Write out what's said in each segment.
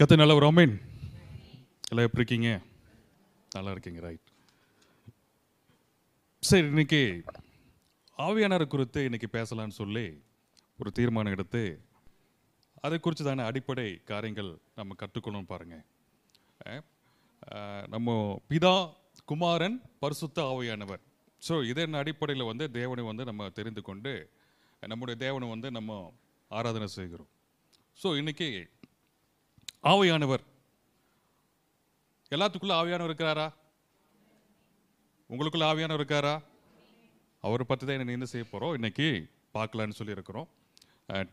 கத்து நல்ல ஒரு அமீன் எல்லாம் எப்படி இருக்கீங்க நல்லா இருக்கீங்க ரைட் சரி இன்னைக்கு ஆவியானார் குறித்து இன்னைக்கு பேசலான்னு சொல்லி ஒரு தீர்மானம் எடுத்து அதை குறித்து தானே அடிப்படை காரியங்கள் நம்ம கற்றுக்கணும்னு பாருங்கள் நம்ம பிதா குமாரன் பரிசுத்த ஆவியானவர் ஸோ இதன் அடிப்படையில் வந்து தேவனை வந்து நம்ம தெரிந்து கொண்டு நம்முடைய தேவனை வந்து நம்ம ஆராதனை செய்கிறோம் ஸோ இன்றைக்கி ஆவியானவர் எல்லாத்துக்குள்ளே ஆவியானவர் இருக்கிறாரா உங்களுக்குள்ள ஆவியானவர் இருக்காரா அவரை பற்றி தான் என்ன என்ன செய்ய போகிறோம் இன்றைக்கி பார்க்கலான்னு சொல்லியிருக்கிறோம்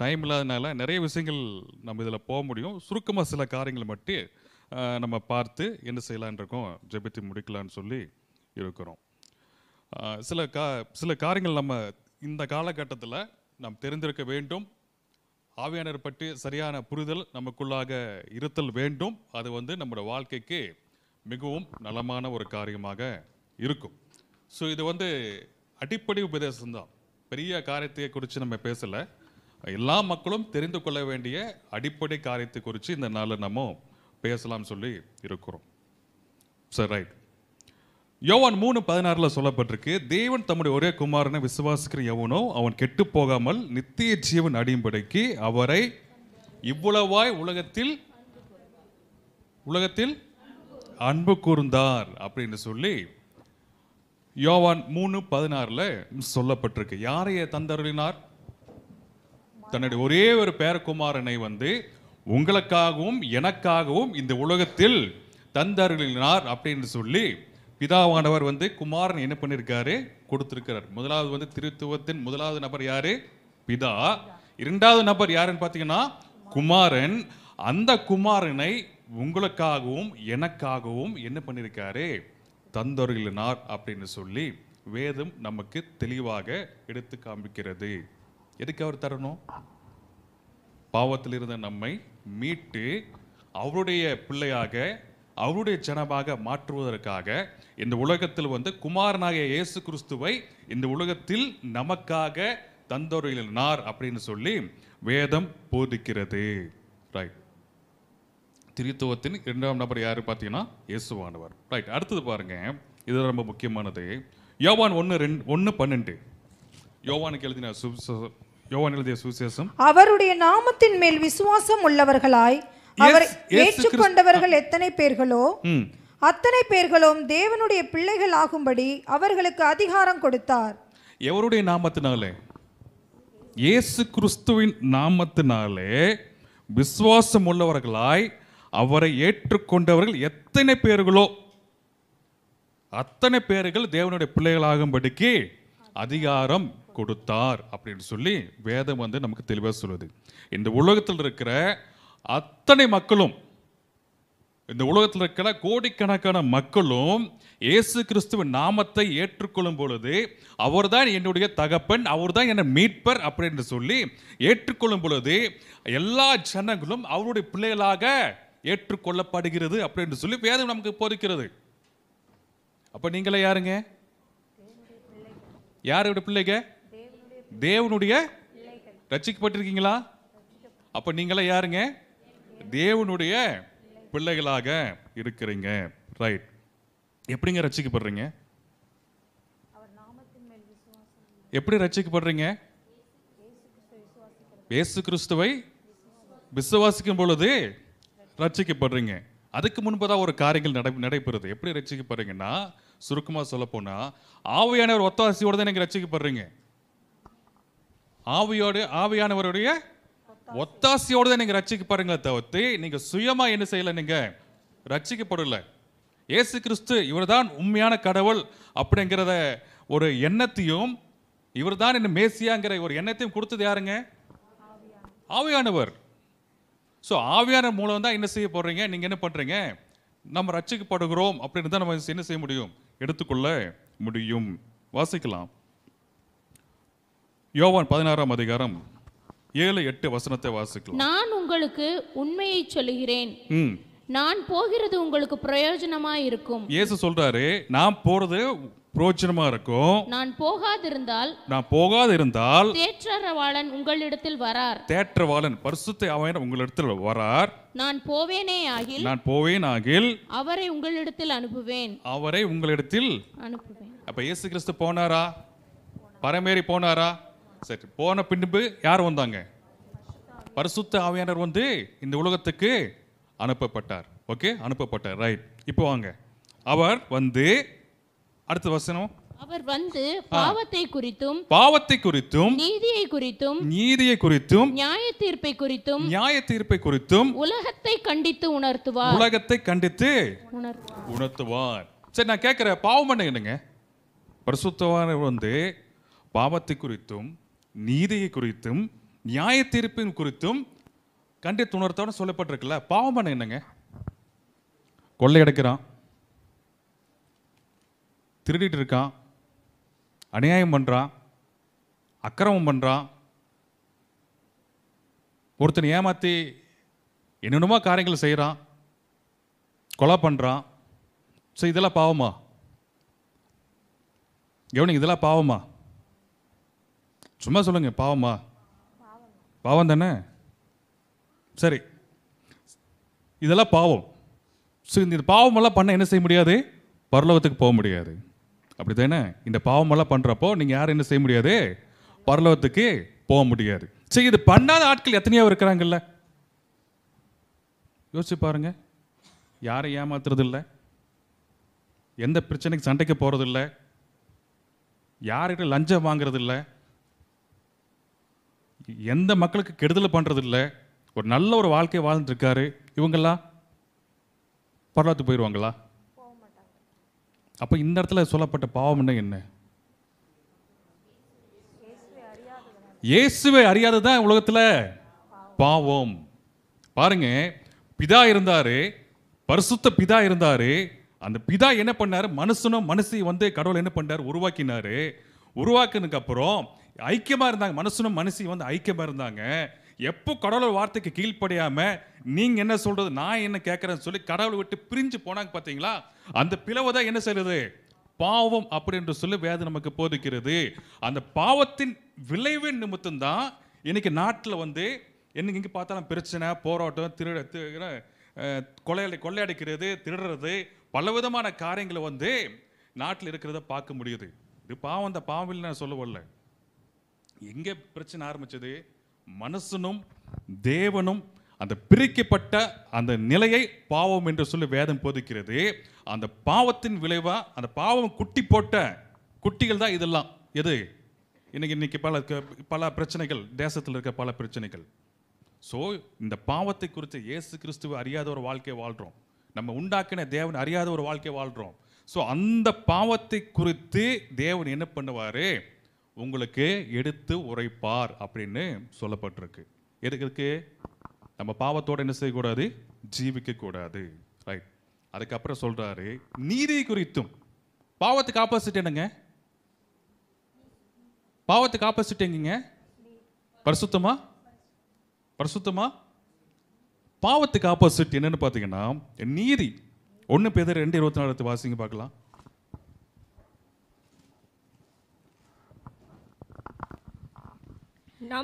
டைம் இல்லாதனால நிறைய விஷயங்கள் நம்ம இதில் போக முடியும் சுருக்கமாக சில காரியங்களை மட்டும் நம்ம பார்த்து என்ன செய்யலான் இருக்கோம் ஜெபித்து முடிக்கலான்னு சொல்லி இருக்கிறோம் சில கா சில காரியங்கள் நம்ம இந்த காலகட்டத்தில் நாம் தெரிந்திருக்க வேண்டும் ஆவியானர் பற்றி சரியான புரிதல் நமக்குள்ளாக இருத்தல் வேண்டும் அது வந்து நம்முடைய வாழ்க்கைக்கு மிகவும் நலமான ஒரு காரியமாக இருக்கும் ஸோ இது வந்து அடிப்படை உபதேசம்தான் பெரிய காரியத்தை குறித்து நம்ம பேசலை எல்லா மக்களும் தெரிந்து கொள்ள வேண்டிய அடிப்படை காரியத்தை குறித்து இந்த நாளில் நம்ம பேசலாம்னு சொல்லி இருக்கிறோம் சார் ரைட் யோவான் மூணு பதினாறில் சொல்லப்பட்டிருக்கு தேவன் தம்முடைய ஒரே குமாரனை விசுவாசிக்கிற எவனோ அவன் கெட்டு போகாமல் நித்திய ஜீவன் அடியும்படிக்கு அவரை இவ்வளவாய் உலகத்தில் உலகத்தில் அன்பு கூர்ந்தார் அப்படின்னு சொல்லி யோவான் மூணு பதினாறில் சொல்லப்பட்டிருக்கு யாரைய தந்தருளினார் தன்னுடைய ஒரே ஒரு பேரகுமாரனை வந்து உங்களுக்காகவும் எனக்காகவும் இந்த உலகத்தில் தந்தருளினார் அப்படின்னு சொல்லி பிதாவானவர் வந்து குமாரன் என்ன பண்ணியிருக்காரு கொடுத்துருக்கிறார் முதலாவது வந்து திருத்துவத்தின் முதலாவது நபர் யாரு பிதா இரண்டாவது நபர் யாருன்னு பார்த்தீங்கன்னா குமாரன் அந்த குமாரனை உங்களுக்காகவும் எனக்காகவும் என்ன பண்ணியிருக்காரு தந்தொருளினார் அப்படின்னு சொல்லி வேதம் நமக்கு தெளிவாக எடுத்து காமிக்கிறது எதுக்கு அவர் தரணும் பாவத்தில் இருந்த நம்மை மீட்டு அவருடைய பிள்ளையாக அவருடைய ஜனமாக மாற்றுவதற்காக இந்த உலகத்தில் வந்து குமாரனாக இயேசு கிறிஸ்துவை இந்த உலகத்தில் நமக்காக தந்தொருளினார் அப்படின்னு சொல்லி வேதம் போதிக்கிறது ரைட் திரித்துவத்தின் இரண்டாம் நபர் யார் பார்த்தீங்கன்னா இயேசுவானவர் ரைட் அடுத்தது பாருங்க இது ரொம்ப முக்கியமானது யோவான் ஒன்று ரெண்டு ஒன்று பன்னெண்டு யோவானுக்கு எழுதின யோவான் எழுதிய சுவிசேஷம் அவருடைய நாமத்தின் மேல் விசுவாசம் உள்ளவர்களாய் அவர் ஏற்றுக்கொண்டவர்கள் எத்தனை பேர்களோ அத்தனை பேர்களும் தேவனுடைய பிள்ளைகள் ஆகும்படி அவர்களுக்கு அதிகாரம் கொடுத்தார் எவருடைய நாமத்தினாலே இயேசு கிறிஸ்துவின் நாமத்தினாலே விசுவாசம் உள்ளவர்களாய் அவரை ஏற்றுக்கொண்டவர்கள் எத்தனை பேர்களோ அத்தனை பேர்கள் தேவனுடைய பிள்ளைகளாகும்படிக்கு அதிகாரம் கொடுத்தார் அப்படின்னு சொல்லி வேதம் வந்து நமக்கு தெளிவாக சொல்லுது இந்த உலகத்தில் இருக்கிற அத்தனை மக்களும் இந்த உலகத்தில் இருக்கிற கோடிக்கணக்கான மக்களும் இயேசு கிறிஸ்துவின் நாமத்தை ஏற்றுக்கொள்ளும் பொழுது அவர் தான் என்னுடைய தகப்பன் அவர் தான் என்னை மீட்பர் அப்படின்னு சொல்லி ஏற்றுக்கொள்ளும் பொழுது எல்லா ஜனங்களும் அவருடைய பிள்ளைகளாக ஏற்றுக்கொள்ளப்படுகிறது அப்படின்னு சொல்லி வேதம் நமக்கு போதிக்கிறது அப்போ நீங்களே யாருங்க யாருடைய பிள்ளைங்க தேவனுடைய ரசிக்கப்பட்டிருக்கீங்களா அப்போ நீங்களே யாருங்க தேவனுடைய பிள்ளைகளாக இருக்கிறீங்க ரைட் எப்படிங்க ரசிக்கப்படுறீங்க எப்படி ரசிக்கப்படுறீங்க இயேசு கிறிஸ்துவை விசுவாசிக்கும் பொழுது ரச்சிக்கப்படுறீங்க அதுக்கு முன்பதாக ஒரு காரியங்கள் நடை நடைபெறுது எப்படி ரட்சிக்கப்படுறீங்கன்னா சுருக்கமாக சொல்லப்போனா போனால் ஆவியானவர் ஒத்தாசியோடு தான் நீங்கள் ரட்சிக்கப்படுறீங்க ஆவியோடு ஆவியானவருடைய ஒத்தாசியோடு தான் நீங்கள் ரட்சிக்கப்படுறீங்களே தவிர்த்து நீங்கள் சுயமாக என்ன செய்யல நீங்கள் ரட்சிக்கப்படலை ஏசு கிறிஸ்து இவர்தான் உண்மையான கடவுள் அப்படிங்கிறத ஒரு எண்ணத்தையும் இவர் தான் என்ன மேசியாங்கிற ஒரு எண்ணத்தையும் கொடுத்தது யாருங்க ஆவியானவர் ஸோ ஆவியான மூலம் தான் என்ன செய்ய போடுறீங்க நீங்கள் என்ன பண்ணுறீங்க நம்ம ரட்சிக்கப்படுகிறோம் அப்படின்னு தான் நம்ம என்ன செய்ய முடியும் எடுத்துக்கொள்ள முடியும் வாசிக்கலாம் யோவான் பதினாறாம் அதிகாரம் ஏழு எட்டு வசனத்தை வாசிக்கலாம் நான் உங்களுக்கு உண்மையை சொல்லுகிறேன் நான் போகிறது உங்களுக்கு பிரயோஜனமா இருக்கும் இயேசு சொல்றாரு நான் போறது பிரோஜனமா இருக்கும் நான் போகாதிருந்தால் நான் போகாதிருந்தால் தேற்றரவாளன் உங்களிடத்தில் வரார் தேற்றவாளன் பரிசுத்த அவன் உங்களிடத்தில் வரார் நான் போவேனே ஆகில் நான் போவேன் ஆகில் அவரை உங்களிடத்தில் அனுப்புவேன் அவரை உங்களிடத்தில் அனுப்புவேன் அப்ப இயேசு கிறிஸ்து போனாரா பரமேறி போனாரா சரி போன பின்பு யார் வந்தாங்க பரிசுத்த ஆவியானர் வந்து இந்த உலகத்துக்கு அனுப்பப்பட்டார் ஓகே அனுப்பப்பட்டார் ரைட் இப்போ வாங்க அவர் வந்து அடுத்த வசனம் அவர் வந்து பாவத்தை குறித்தும் பாவத்தை குறித்தும் நீதியை குறித்தும் நீதியை குறித்தும் நியாய தீர்ப்பை குறித்தும் நியாய தீர்ப்பை குறித்தும் உலகத்தை கண்டித்து உணர்த்துவார் உலகத்தை கண்டித்து உணர்த்துவார் சரி நான் கேட்கிறேன் பாவம் என்னங்க பரிசுத்தவான் வந்து பாவத்தை குறித்தும் நீதியை குறித்தும் நியாய தீர்ப்பின் குறித்தும் கண்டித்து உணர்த்தோட சொல்லப்பட்டிருக்குல்ல பாவம் பண்ண என்னங்க கொள்ளையடைக்கிறான் திருடிட்டு இருக்கான் அநியாயம் பண்ணுறான் அக்கிரமம் பண்ணுறான் ஒருத்தனை ஏமாற்றி என்னென்னமோ காரியங்கள் செய்கிறான் கொலை பண்ணுறான் ஸோ இதெல்லாம் பாவமா கவனிங்க இதெல்லாம் பாவமா சும்மா சொல்லுங்க பாவமா பாவம் தானே சரி இதெல்லாம் பாவம் ஸோ இந்த பாவமெல்லாம் பண்ண என்ன செய்ய முடியாது பரலோகத்துக்கு போக முடியாது அப்படி தானே இந்த பாவமெல்லாம் பண்ணுறப்போ நீங்கள் யாரும் என்ன செய்ய முடியாது பரலோகத்துக்கு போக முடியாது சரி இது பண்ணாத ஆட்கள் எத்தனையோ இருக்கிறாங்கல்ல யோசிச்சு பாருங்க யாரை ஏமாத்துறது இல்லை எந்த பிரச்சனைக்கு சண்டைக்கு போகிறதில்ல யார்கிட்ட லஞ்சம் வாங்குறதில்லை எந்த மக்களுக்கு கெடுதல் பண்ணுறதில்ல ஒரு நல்ல ஒரு வாழ்க்கையை வாழ்ந்துருக்காரு இவங்கெல்லாம் பரவாத்து போயிடுவாங்களா அப்போ இந்த இடத்துல சொல்லப்பட்ட பாவம்னா என்ன இயேசுவை அறியாதது தான் உலகத்தில் பாவம் பாருங்க பிதா இருந்தார் பரிசுத்த பிதா இருந்தார் அந்த பிதா என்ன பண்ணார் மனுஷனும் மனுஷி வந்து கடவுள் என்ன பண்ணார் உருவாக்கினார் உருவாக்குனதுக்கப்புறம் அப்புறம் ஐக்கியமாக இருந்தாங்க மனசுனும் மனசையும் வந்து ஐக்கியமாக இருந்தாங்க எப்போ கடவுள் வார்த்தைக்கு கீழ்ப்படியாமல் நீங்கள் என்ன சொல்கிறது நான் என்ன கேட்குறேன்னு சொல்லி கடவுளை விட்டு பிரிஞ்சு போனாங்க பார்த்தீங்களா அந்த பிளவு தான் என்ன செய்யுது பாவம் அப்படி சொல்லி வேதம் நமக்கு போதிக்கிறது அந்த பாவத்தின் விளைவின் நிமித்தம் தான் இன்னைக்கு நாட்டில் வந்து என்னைக்கு இங்கே பார்த்தாலும் பிரச்சனை போராட்டம் திருட கொள்ளையடி கொள்ளையடிக்கிறது திருடுறது பல விதமான காரியங்களை வந்து நாட்டில் இருக்கிறத பார்க்க முடியுது இது பாவம் அந்த பாவம் இல்லைன்னு நான் சொல்ல வரல எங்கே பிரச்சனை ஆரம்பித்தது மனசனும் தேவனும் அந்த பிரிக்கப்பட்ட அந்த நிலையை பாவம் என்று சொல்லி வேதம் போதிக்கிறது அந்த பாவத்தின் விளைவாக அந்த பாவம் குட்டி போட்ட குட்டிகள் தான் இதெல்லாம் எது இன்னைக்கு இன்னைக்கு பல பல பிரச்சனைகள் தேசத்தில் இருக்க பல பிரச்சனைகள் ஸோ இந்த பாவத்தை குறித்து இயேசு கிறிஸ்துவை அறியாத ஒரு வாழ்க்கையை வாழ்கிறோம் நம்ம உண்டாக்கின தேவன் அறியாத ஒரு வாழ்க்கையை வாழ்கிறோம் ஸோ அந்த பாவத்தை குறித்து தேவன் என்ன பண்ணுவார் உங்களுக்கு எடுத்து உரைப்பார் அப்படின்னு சொல்லப்பட்டிருக்கு எதுக்கு நம்ம பாவத்தோடு என்ன செய்யக்கூடாது ஜீவிக்கக்கூடாது ரைட் அதுக்கப்புறம் சொல்கிறாரு நீதி குறித்தும் பாவத்துக்கு ஆப்போசிட் என்னங்க பாவத்துக்கு ஆப்போசிட் எங்கங்க பரிசுத்தமா பரிசுத்தமா பாவத்துக்கு ஆப்போசிட் என்னன்னு பார்த்தீங்கன்னா நீதி ஒன்று பேர் ரெண்டு இருபத்தி நாலு வாசிங்க பார்க்கலாம்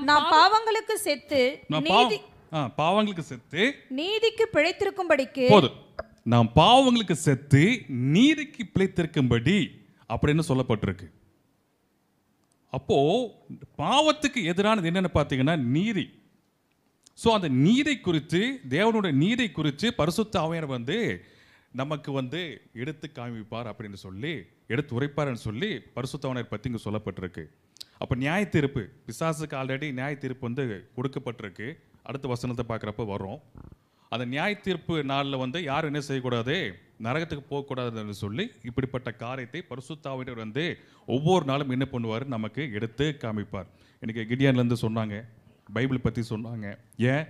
நாம் பாவங்களுக்கு செத்து பாவங்களுக்கு செத்து நீதிக்கு பிழைத்திருக்கும்படிக்கு நாம் பாவங்களுக்கு செத்து நீதிக்கு பிழைத்திருக்கும்படி அப்படின்னு சொல்லப்பட்டிருக்கு அப்போ பாவத்துக்கு எதிரானது என்னன்னு பார்த்தீங்கன்னா நீதி ஸோ அந்த நீதி குறித்து தேவனுடைய நீரை குறித்து பரிசுத்த ஆவையர் வந்து நமக்கு வந்து எடுத்து காமிப்பார் அப்படின்னு சொல்லி எடுத்து உரைப்பார்னு சொல்லி பரிசுத்தவனர் பற்றி இங்கே சொல்லப்பட்டிருக்கு அப்போ நியாய தீர்ப்பு பிசாசுக்கு ஆல்ரெடி நியாய தீர்ப்பு வந்து கொடுக்கப்பட்டிருக்கு அடுத்த வசனத்தை பார்க்குறப்ப வரும் அந்த நியாய தீர்ப்பு நாளில் வந்து யாரும் என்ன செய்யக்கூடாது நரகத்துக்கு போகக்கூடாதுன்னு சொல்லி இப்படிப்பட்ட காரியத்தை பரிசுத்தாவிட வந்து ஒவ்வொரு நாளும் என்ன பண்ணுவார் நமக்கு எடுத்து காமிப்பார் எனக்கு கிடியான்லேருந்து சொன்னாங்க பைபிள் பற்றி சொன்னாங்க ஏன்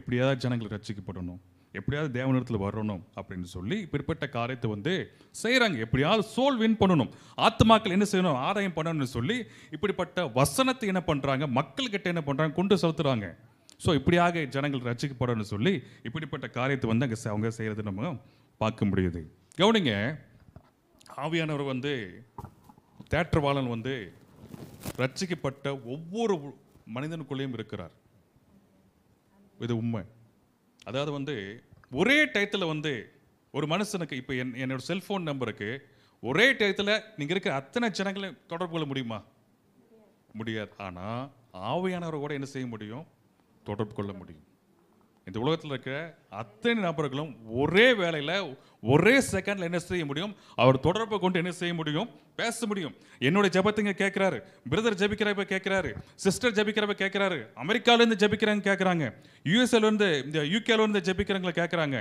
எப்படியாவது ஜனங்கள் ரசிக்கப்படணும் எப்படியாவது தேவனிடத்தில் வரணும் அப்படின்னு சொல்லி பிற்பட்ட காரியத்தை வந்து செய்கிறாங்க எப்படியாவது சோல் வின் பண்ணணும் ஆத்மாக்கள் என்ன செய்யணும் ஆதாயம் பண்ணணும்னு சொல்லி இப்படிப்பட்ட வசனத்தை என்ன பண்ணுறாங்க மக்கள்கிட்ட என்ன பண்ணுறாங்க கொண்டு செலுத்துகிறாங்க ஸோ இப்படியாக ஜனங்கள் ரசிக்கப்படணும்னு சொல்லி இப்படிப்பட்ட காரியத்தை வந்து அங்கே அவங்க செய்கிறது நம்ம பார்க்க முடியுது கவனிங்க ஆவியானவர் வந்து தேட்டர்வாளன் வந்து ரச்சிக்கப்பட்ட ஒவ்வொரு மனிதனுக்குள்ளேயும் இருக்கிறார் இது உண்மை அதாவது வந்து ஒரே டயத்தில் வந்து ஒரு மனுஷனுக்கு இப்போ என் என்னோட செல்ஃபோன் நம்பருக்கு ஒரே டயத்தில் நீங்கள் இருக்கிற அத்தனை ஜனங்களையும் தொடர்பு கொள்ள முடியுமா முடியாது ஆனால் ஆவையானவரை கூட என்ன செய்ய முடியும் தொடர்பு கொள்ள முடியும் இந்த உலகத்தில் இருக்கிற அத்தனை நபர்களும் ஒரே வேலையில் ஒரே செகண்டில் என்ன செய்ய முடியும் அவர் தொடர்பை கொண்டு என்ன செய்ய முடியும் பேச முடியும் என்னுடைய ஜபத்துங்க கேட்குறாரு பிரதர் ஜபிக்கிறப்ப கேட்குறாரு சிஸ்டர் ஜபிக்கிறப்ப கேட்குறாரு அமெரிக்காவிலேருந்து ஜபிக்கிறாங்க கேட்குறாங்க யூஎஸ்ஏலேருந்து இந்த யூகேலேருந்து ஜபிக்கிறவங்களை கேட்குறாங்க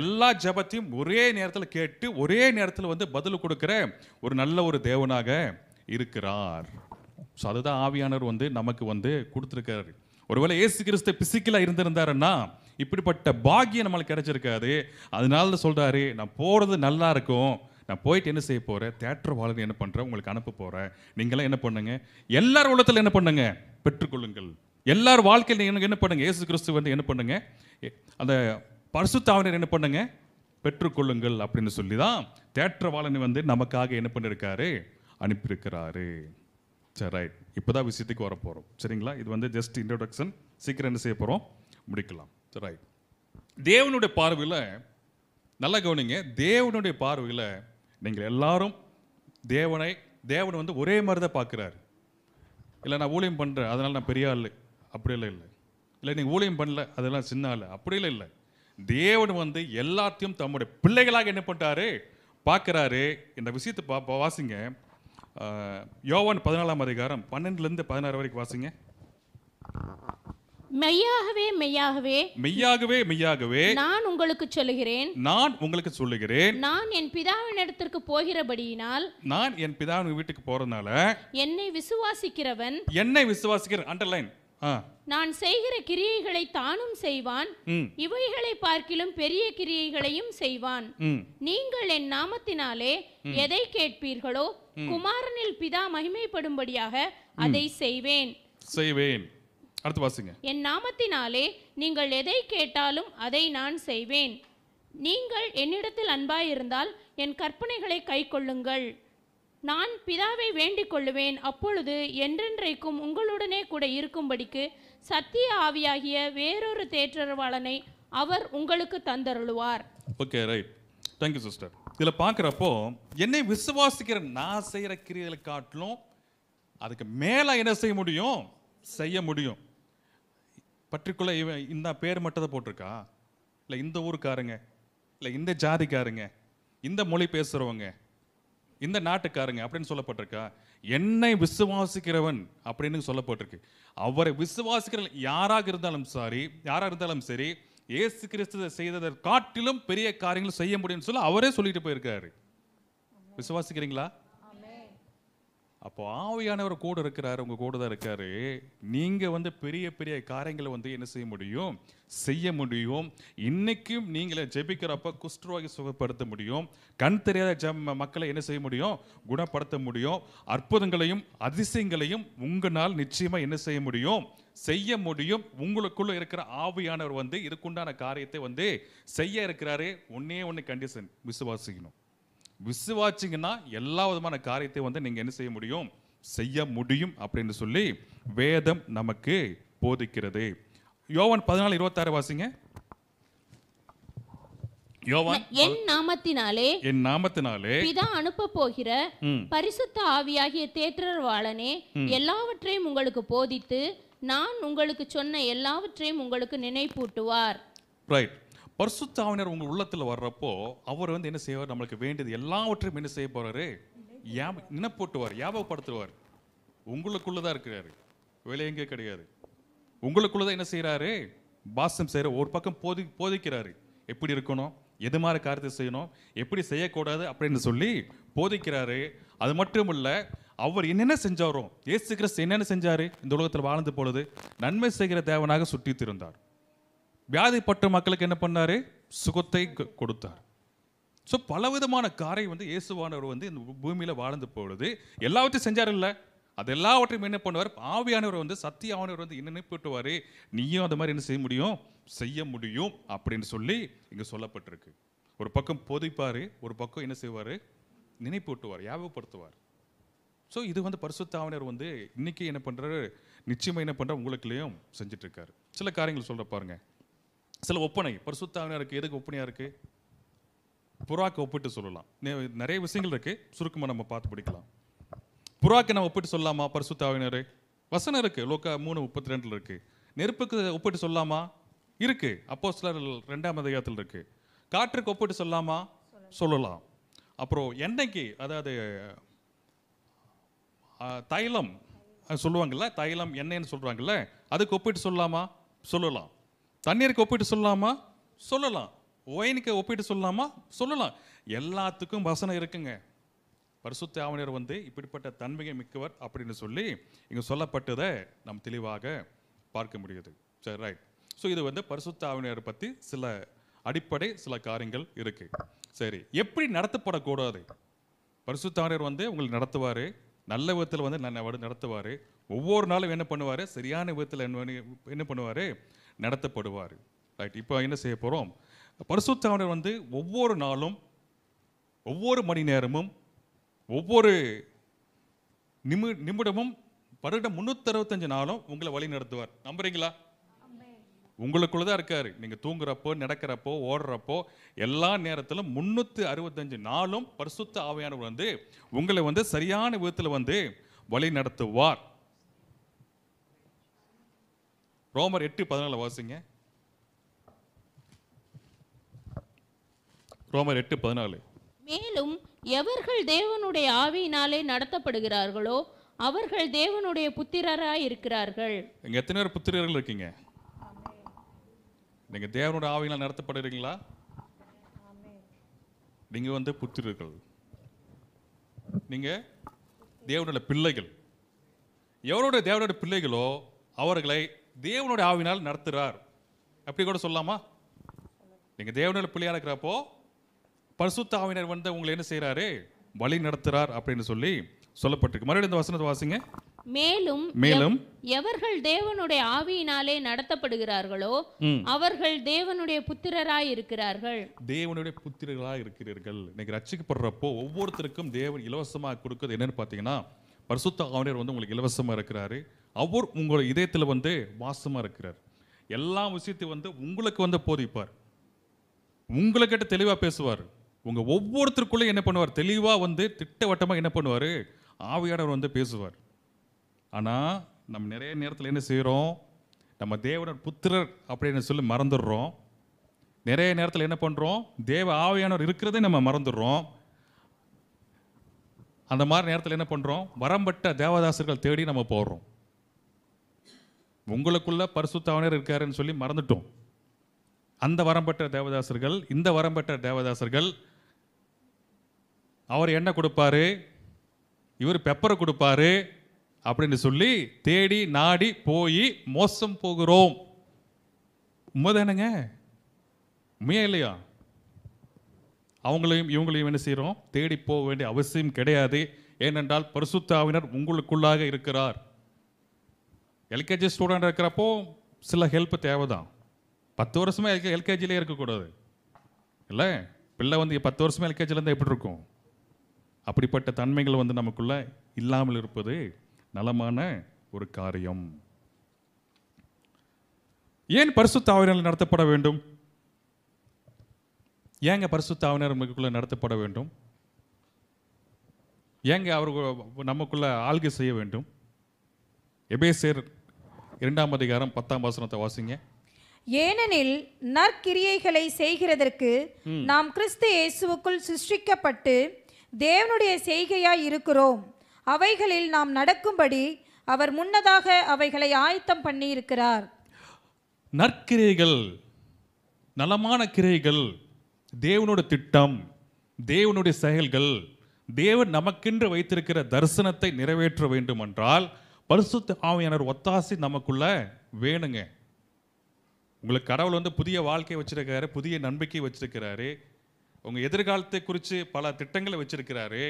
எல்லா ஜபத்தையும் ஒரே நேரத்தில் கேட்டு ஒரே நேரத்தில் வந்து பதில் கொடுக்குற ஒரு நல்ல ஒரு தேவனாக இருக்கிறார் ஸோ அதுதான் ஆவியானவர் வந்து நமக்கு வந்து கொடுத்துருக்காரு ஒருவேளை ஏசு கிறிஸ்து பிசிக்கலாக இருந்திருந்தாருன்னா இப்படிப்பட்ட பாக்கியம் நம்மளுக்கு கிடைச்சிருக்காது அதனால சொல்கிறாரு நான் போகிறது நல்லா இருக்கும் நான் போயிட்டு என்ன செய்ய போகிறேன் தேட்டர் வாழ்ந்து என்ன பண்ணுறேன் உங்களுக்கு அனுப்ப போகிறேன் நீங்களாம் என்ன பண்ணுங்கள் எல்லார் உலகத்தில் என்ன பண்ணுங்க பெற்றுக்கொள்ளுங்கள் எல்லார் வாழ்க்கையில் நீங்கள் என்ன பண்ணுங்கள் ஏசு கிறிஸ்து வந்து என்ன பண்ணுங்கள் அந்த பரிசுத்தாவினர் என்ன பண்ணுங்கள் பெற்றுக்கொள்ளுங்கள் அப்படின்னு சொல்லி தான் தேட்டர் வாழனை வந்து நமக்காக என்ன பண்ணியிருக்காரு அனுப்பியிருக்கிறாரு சரி ரைட் இப்போ தான் விஷயத்துக்கு வர போகிறோம் சரிங்களா இது வந்து ஜஸ்ட் இன்ட்ரொடக்ஷன் சீக்கிரம் என்ன செய்ய போகிறோம் முடிக்கலாம் சரி ரைட் தேவனுடைய பார்வையில் நல்லா கவனிங்க தேவனுடைய பார்வையில் நீங்கள் எல்லாரும் தேவனை தேவனை வந்து ஒரே மாதிரி தான் பார்க்குறாரு இல்லை நான் ஊழியம் பண்ணுறேன் அதனால் நான் பெரிய ஆள் அப்படியெல்லாம் இல்லை இல்லை நீங்கள் ஊழியம் பண்ணல அதெல்லாம் சின்ன ஆள் அப்படியெல்லாம் இல்லை தேவன் வந்து எல்லாத்தையும் தம்முடைய பிள்ளைகளாக என்ன பண்ணுறாரு பார்க்குறாரு இந்த விஷயத்தை பா வாசிங்க யோவான் பதினாலாம் அதிகாரம் பன்னெண்டுலேருந்து பதினாறு வரைக்கும் வாசிங்க மெய்யாகவே மெய்யாகவே மெய்யாகவே மெய்யாகவே நான் உங்களுக்கு சொல்லுகிறேன் நான் உங்களுக்கு சொல்லுகிறேன் நான் என் பிதாவின் இடத்திற்கு போகிறபடியினால் நான் என் பிதாவின் வீட்டுக்கு போறதுனால என்னை விசுவாசிக்கிறவன் என்னை விசுவாசிக்கிறேன் அண்டர்லைன் நான் செய்கிற கிரியைகளை தானும் செய்வான் இவைகளை பார்க்கிலும் பெரிய கிரியைகளையும் செய்வான் நீங்கள் என் நாமத்தினாலே எதை கேட்பீர்களோ குமாரனில் பிதா மகிமைப்படும்படியாக அதை செய்வேன் செய்வேன் அடுத்து வாசிங்க என் நாமத்தினாலே நீங்கள் எதை கேட்டாலும் அதை நான் செய்வேன் நீங்கள் என்னிடத்தில் அன்பாயிருந்தால் என் கற்பனைகளை கை கொள்ளுங்கள் நான் பிதாவை வேண்டிக் கொள்ளுவேன் அப்பொழுது என்றென்றைக்கும் உங்களுடனே கூட இருக்கும்படிக்கு சத்திய ஆவியாகிய வேறொரு தேற்றரவாளனை அவர் உங்களுக்கு தந்தருளுவார் ஓகே ரைட் தேங்க்யூ சிஸ்டர் இதில் பார்க்குறப்போ என்னை விசுவாசிக்கிற நான் செய்கிற கிரியைகளை காட்டிலும் அதுக்கு மேலே என்ன செய்ய முடியும் செய்ய முடியும் பற்றிக்குள்ள இவன் இந்த பேர் மட்டும் தான் போட்டிருக்கா இல்லை இந்த ஊருக்காரங்க இல்லை இந்த ஜாதிக்காரங்க இந்த மொழி பேசுகிறவங்க இந்த நாட்டுக்காரங்க அப்படின்னு சொல்லப்பட்டிருக்கா என்னை விசுவாசிக்கிறவன் அப்படின்னு சொல்லப்பட்டிருக்கு அவரை விசுவாசிக்கிற யாராக இருந்தாலும் சாரி யாராக இருந்தாலும் சரி இயேசு கிறிஸ்து செய்ததை காட்டிலும் பெரிய காரியங்கள் செய்ய முடியும்னு சொல்லி அவரே சொல்லிட்டு போயிருக்காரு விசுவாசிக்கிறீங்களா அப்போ ஆவியானவர் கூட இருக்கிறாரு உங்க கூட தான் இருக்காரு நீங்க வந்து பெரிய பெரிய காரியங்களை வந்து என்ன செய்ய முடியும் செய்ய முடியும் இன்னைக்கும் நீங்களே ஜெபிக்கிறப்ப குஷ்டரோகி சுகப்படுத்த முடியும் கண் தெரியாத ஜ மக்களை என்ன செய்ய முடியும் குணப்படுத்த முடியும் அற்புதங்களையும் அதிசயங்களையும் உங்களால் நிச்சயமா என்ன செய்ய முடியும் செய்ய முடியும் உங்களுக்குள்ள இருக்கிற ஆவியானவர் வந்து இதுக்குண்டான காரியத்தை வந்து செய்ய இருக்கிறாரு ஒன்னே ஒன்று கண்டிஷன் விசுவாசிக்கணும் விசுவாச்சிங்கன்னா எல்லா விதமான காரியத்தை வந்து நீங்க என்ன செய்ய முடியும் செய்ய முடியும் அப்படின்னு சொல்லி வேதம் நமக்கு போதிக்கிறது யோவன் பதினாலு இருபத்தாறு வாசிங்க யோவான் என் நாமத்தினாலே அனுப்ப போகிற பரிசுத்த ஆவியாகிய வாழனே எல்லாவற்றையும் உங்களுக்கு போதித்து நான் உங்களுக்கு சொன்ன எல்லாவற்றையும் உங்களுக்கு நினைப்பூட்டுவார் ரைட் பரிசுத்தாவினர் உங்கள் உள்ளத்தில் வர்றப்போ அவர் வந்து என்ன செய்வார் நம்மளுக்கு வேண்டியது எல்லாவற்றையும் என்ன செய்ய போறாரு நினைப்பூட்டுவார் ஞாபகப்படுத்துவார் உங்களுக்குள்ளதான் தான் இருக்கிறாரு வேலை எங்கே கிடையாது உங்களுக்குள்ளதான் தான் என்ன செய்கிறாரு பாசம் செய்கிற ஒரு பக்கம் போதி போதிக்கிறாரு எப்படி இருக்கணும் எது மாதிரி காரியத்தை செய்யணும் எப்படி செய்யக்கூடாது அப்படின்னு சொல்லி போதிக்கிறாரு அது மட்டும் இல்லை அவர் என்னென்ன செஞ்சாரோ ஏசு கிறிஸ்து என்னென்ன செஞ்சார் இந்த உலகத்தில் வாழ்ந்த பொழுது நன்மை செய்கிற தேவனாக சுற்றி திருந்தார் வியாதிப்பட்ட மக்களுக்கு என்ன பண்ணார் சுகத்தை கொடுத்தார் ஸோ பலவிதமான காரை வந்து இயேசுவானவர் வந்து இந்த பூமியில் வாழ்ந்து பொழுது எல்லாவற்றையும் செஞ்சார் இல்லை அது எல்லாவற்றையும் என்ன பண்ணுவார் ஆவியானவர் வந்து சத்திய ஆனவர் வந்து என்ன நினைப்பிட்டுவார் நீயும் அந்த மாதிரி என்ன செய்ய முடியும் செய்ய முடியும் அப்படின்னு சொல்லி இங்கே சொல்லப்பட்டிருக்கு ஒரு பக்கம் போதிப்பார் ஒரு பக்கம் என்ன செய்வார் நினைப்பூட்டுவார் ஞாபகப்படுத்துவார் ஸோ இது வந்து பரிசுத்தாவினர் வந்து இன்றைக்கி என்ன பண்ணுறாரு நிச்சயமாக என்ன பண்ணுற உங்களுக்குள்ளேயும் செஞ்சிட்ருக்காரு சில காரியங்கள் சொல்கிற பாருங்க சில ஒப்பனை பரிசுத்தாவினருக்கு எதுக்கு ஒப்பனையாக இருக்குது புறாக்கு ஒப்பிட்டு சொல்லலாம் நிறைய விஷயங்கள் இருக்குது சுருக்கமாக நம்ம பார்த்து பிடிக்கலாம் புறாக்கு நம்ம ஒப்பிட்டு சொல்லலாமா பரிசுத்தாவினர் வசனம் இருக்குது லோக்கா மூணு முப்பத்தி ரெண்டில் இருக்குது நெருப்புக்கு ஒப்பிட்டு சொல்லலாமா இருக்குது அப்போ சிலர் ரெண்டாம் அதிகாரத்தில் இருக்குது காற்றுக்கு ஒப்பிட்டு சொல்லலாமா சொல்லலாம் அப்புறம் எண்ணெய்க்கு அதாவது தைலம் சொல்லுவாங்கல்ல தைலம் எண்ணெய்ன்னு சொல்கிறாங்கல்ல அதுக்கு ஒப்பிட்டு சொல்லலாமா சொல்லலாம் தண்ணீருக்கு ஒப்பிட்டு சொல்லலாமா சொல்லலாம் ஒயினுக்கு ஒப்பிட்டு சொல்லலாமா சொல்லலாம் எல்லாத்துக்கும் வசனம் இருக்குங்க பரிசுத்த ஆவணியர் வந்து இப்படிப்பட்ட தன்மையை மிக்கவர் அப்படின்னு சொல்லி இங்கே சொல்லப்பட்டதை நம் தெளிவாக பார்க்க முடியுது சரி ரைட் ஸோ இது வந்து பரிசுத்த ஆவணியர் பற்றி சில அடிப்படை சில காரியங்கள் இருக்குது சரி எப்படி நடத்தப்படக்கூடாது பரிசுத்தாரியர் வந்து உங்களுக்கு நடத்துவார் நல்ல விதத்தில் வந்து நான் நடத்துவார் ஒவ்வொரு நாளும் என்ன பண்ணுவார் சரியான விதத்தில் என்ன என்ன பண்ணுவார் நடத்தப்படுவார் ரைட் இப்போ என்ன செய்ய போகிறோம் பரிசுத்தாவினர் வந்து ஒவ்வொரு நாளும் ஒவ்வொரு மணி நேரமும் ஒவ்வொரு நிமி நிமிடமும் வருடம் அறுபத்தஞ்சு நாளும் உங்களை வழி நடத்துவார் நம்புறீங்களா உங்களுக்குள்ள தான் இருக்காரு நீங்கள் தூங்குறப்போ நடக்கிறப்போ ஓடுறப்போ எல்லா நேரத்திலும் முந்நூற்று அறுபத்தஞ்சு நாளும் பரிசுத்த ஆவையானவர் வந்து உங்களை வந்து சரியான விதத்தில் வந்து வழி நடத்துவார் ரோமர் எட்டு பதினாலு வாசிங்க ரோமர் எட்டு பதினாலு மேலும் எவர்கள் தேவனுடைய ஆவியினாலே நடத்தப்படுகிறார்களோ அவர்கள் தேவனுடைய புத்திரராய் இருக்கிறார்கள் எத்தனை பேர் புத்திரர்கள் இருக்கீங்க நீங்கள் தேவனோட ஆவியினால் நடத்தப்படுறீங்களா நீங்கள் வந்து புத்திரர்கள் நீங்கள் தேவனோட பிள்ளைகள் எவரோட தேவனோட பிள்ளைகளோ அவர்களை தேவனோட ஆவினால் நடத்துகிறார் அப்படி கூட சொல்லலாமா நீங்கள் தேவனோட பிள்ளையாக இருக்கிறப்போ பரிசுத்த ஆவினர் வந்து உங்களை என்ன செய்கிறாரு வழி நடத்துகிறார் அப்படின்னு சொல்லி சொல்லப்பட்டிருக்கு மறுபடியும் இந்த வசனத்தை வாசிங்க மேலும் மேலும் எவர்கள் தேவனுடைய ஆவியினாலே நடத்தப்படுகிறார்களோ அவர்கள் தேவனுடைய புத்திரராய் இருக்கிறார்கள் தேவனுடைய புத்திரர்களாய் இருக்கிறீர்கள் இன்னைக்கு ரச்சிக்கப்படுறப்போ ஒவ்வொருத்தருக்கும் தேவன் இலவசமாக கொடுக்குறது என்னன்னு பார்த்தீங்கன்னா பரிசுத்த ஆவணியர் வந்து உங்களுக்கு இலவசமாக இருக்கிறாரு அவர் உங்களோட இதயத்தில் வந்து வாசமாக இருக்கிறார் எல்லா விஷயத்தையும் வந்து உங்களுக்கு வந்து போதிப்பார் உங்களுக்கிட்ட தெளிவாக பேசுவார் உங்கள் ஒவ்வொருத்தருக்குள்ளே என்ன பண்ணுவார் தெளிவாக வந்து திட்டவட்டமாக என்ன பண்ணுவார் ஆவியானவர் வந்து பேசுவார் ஆனால் நம்ம நிறைய நேரத்தில் என்ன செய்கிறோம் நம்ம தேவனர் புத்திரர் அப்படின்னு சொல்லி மறந்துடுறோம் நிறைய நேரத்தில் என்ன பண்ணுறோம் தேவ ஆவியானவர் இருக்கிறதே நம்ம மறந்துடுறோம் அந்த மாதிரி நேரத்தில் என்ன பண்ணுறோம் வரம்பட்ட தேவதாசர்கள் தேடி நம்ம போடுறோம் உங்களுக்குள்ள பரிசுத்தாவனர் இருக்காருன்னு சொல்லி மறந்துட்டோம் அந்த வரம்பற்ற தேவதாசர்கள் இந்த வரம்பற்ற தேவதாசர்கள் அவர் என்ன கொடுப்பாரு இவர் பெப்பரை கொடுப்பாரு அப்படின்னு சொல்லி தேடி நாடி போய் மோசம் போகிறோம் உண்மைதானுங்க உண்மையா இல்லையா அவங்களையும் இவங்களையும் என்ன செய்கிறோம் தேடி போக வேண்டிய அவசியம் கிடையாது ஏனென்றால் பரிசுத்தாவினர் உங்களுக்குள்ளாக இருக்கிறார் எல்கேஜி ஸ்டூடெண்ட் இருக்கிறப்போ சில ஹெல்ப் தேவைதான் பத்து வருஷமாக எல்கே எல்கேஜிலே இருக்கக்கூடாது இல்லை பிள்ளை வந்து பத்து வருஷமே எல்கேஜிலேருந்து எப்படி இருக்கும் அப்படிப்பட்ட தன்மைகள் வந்து நமக்குள்ளே இல்லாமல் இருப்பது நலமான ஒரு காரியம் ஏன் பரிசுத்த ஆவினால் நடத்தப்பட வேண்டும் ஏங்க பரிசுத்த ஆவினர் நடத்தப்பட வேண்டும் ஏங்க அவர் நமக்குள்ள ஆள்கை செய்ய வேண்டும் எபேசேர் இரண்டாம் அதிகாரம் பத்தாம் வாசனத்தை வாசிங்க ஏனெனில் நற்கிரியைகளை செய்கிறதற்கு நாம் கிறிஸ்து இயேசுவுக்குள் சிருஷ்டிக்கப்பட்டு தேவனுடைய செய்கையாய் இருக்கிறோம் அவைகளில் நாம் நடக்கும்படி அவர் முன்னதாக அவைகளை ஆயத்தம் பண்ணி இருக்கிறார் நற்கிரைகள் நலமான கிரைகள் தேவனோட திட்டம் தேவனுடைய செயல்கள் தேவன் நமக்கென்று வைத்திருக்கிற தரிசனத்தை நிறைவேற்ற வேண்டும் என்றால் பரிசுத்த ஆவியானவர் ஒத்தாசி நமக்குள்ள வேணுங்க உங்களுக்கு கடவுள் வந்து புதிய வாழ்க்கையை வச்சிருக்காரு புதிய நம்பிக்கை வச்சிருக்கிறாரு உங்கள் எதிர்காலத்தை குறித்து பல திட்டங்களை வச்சிருக்கிறாரு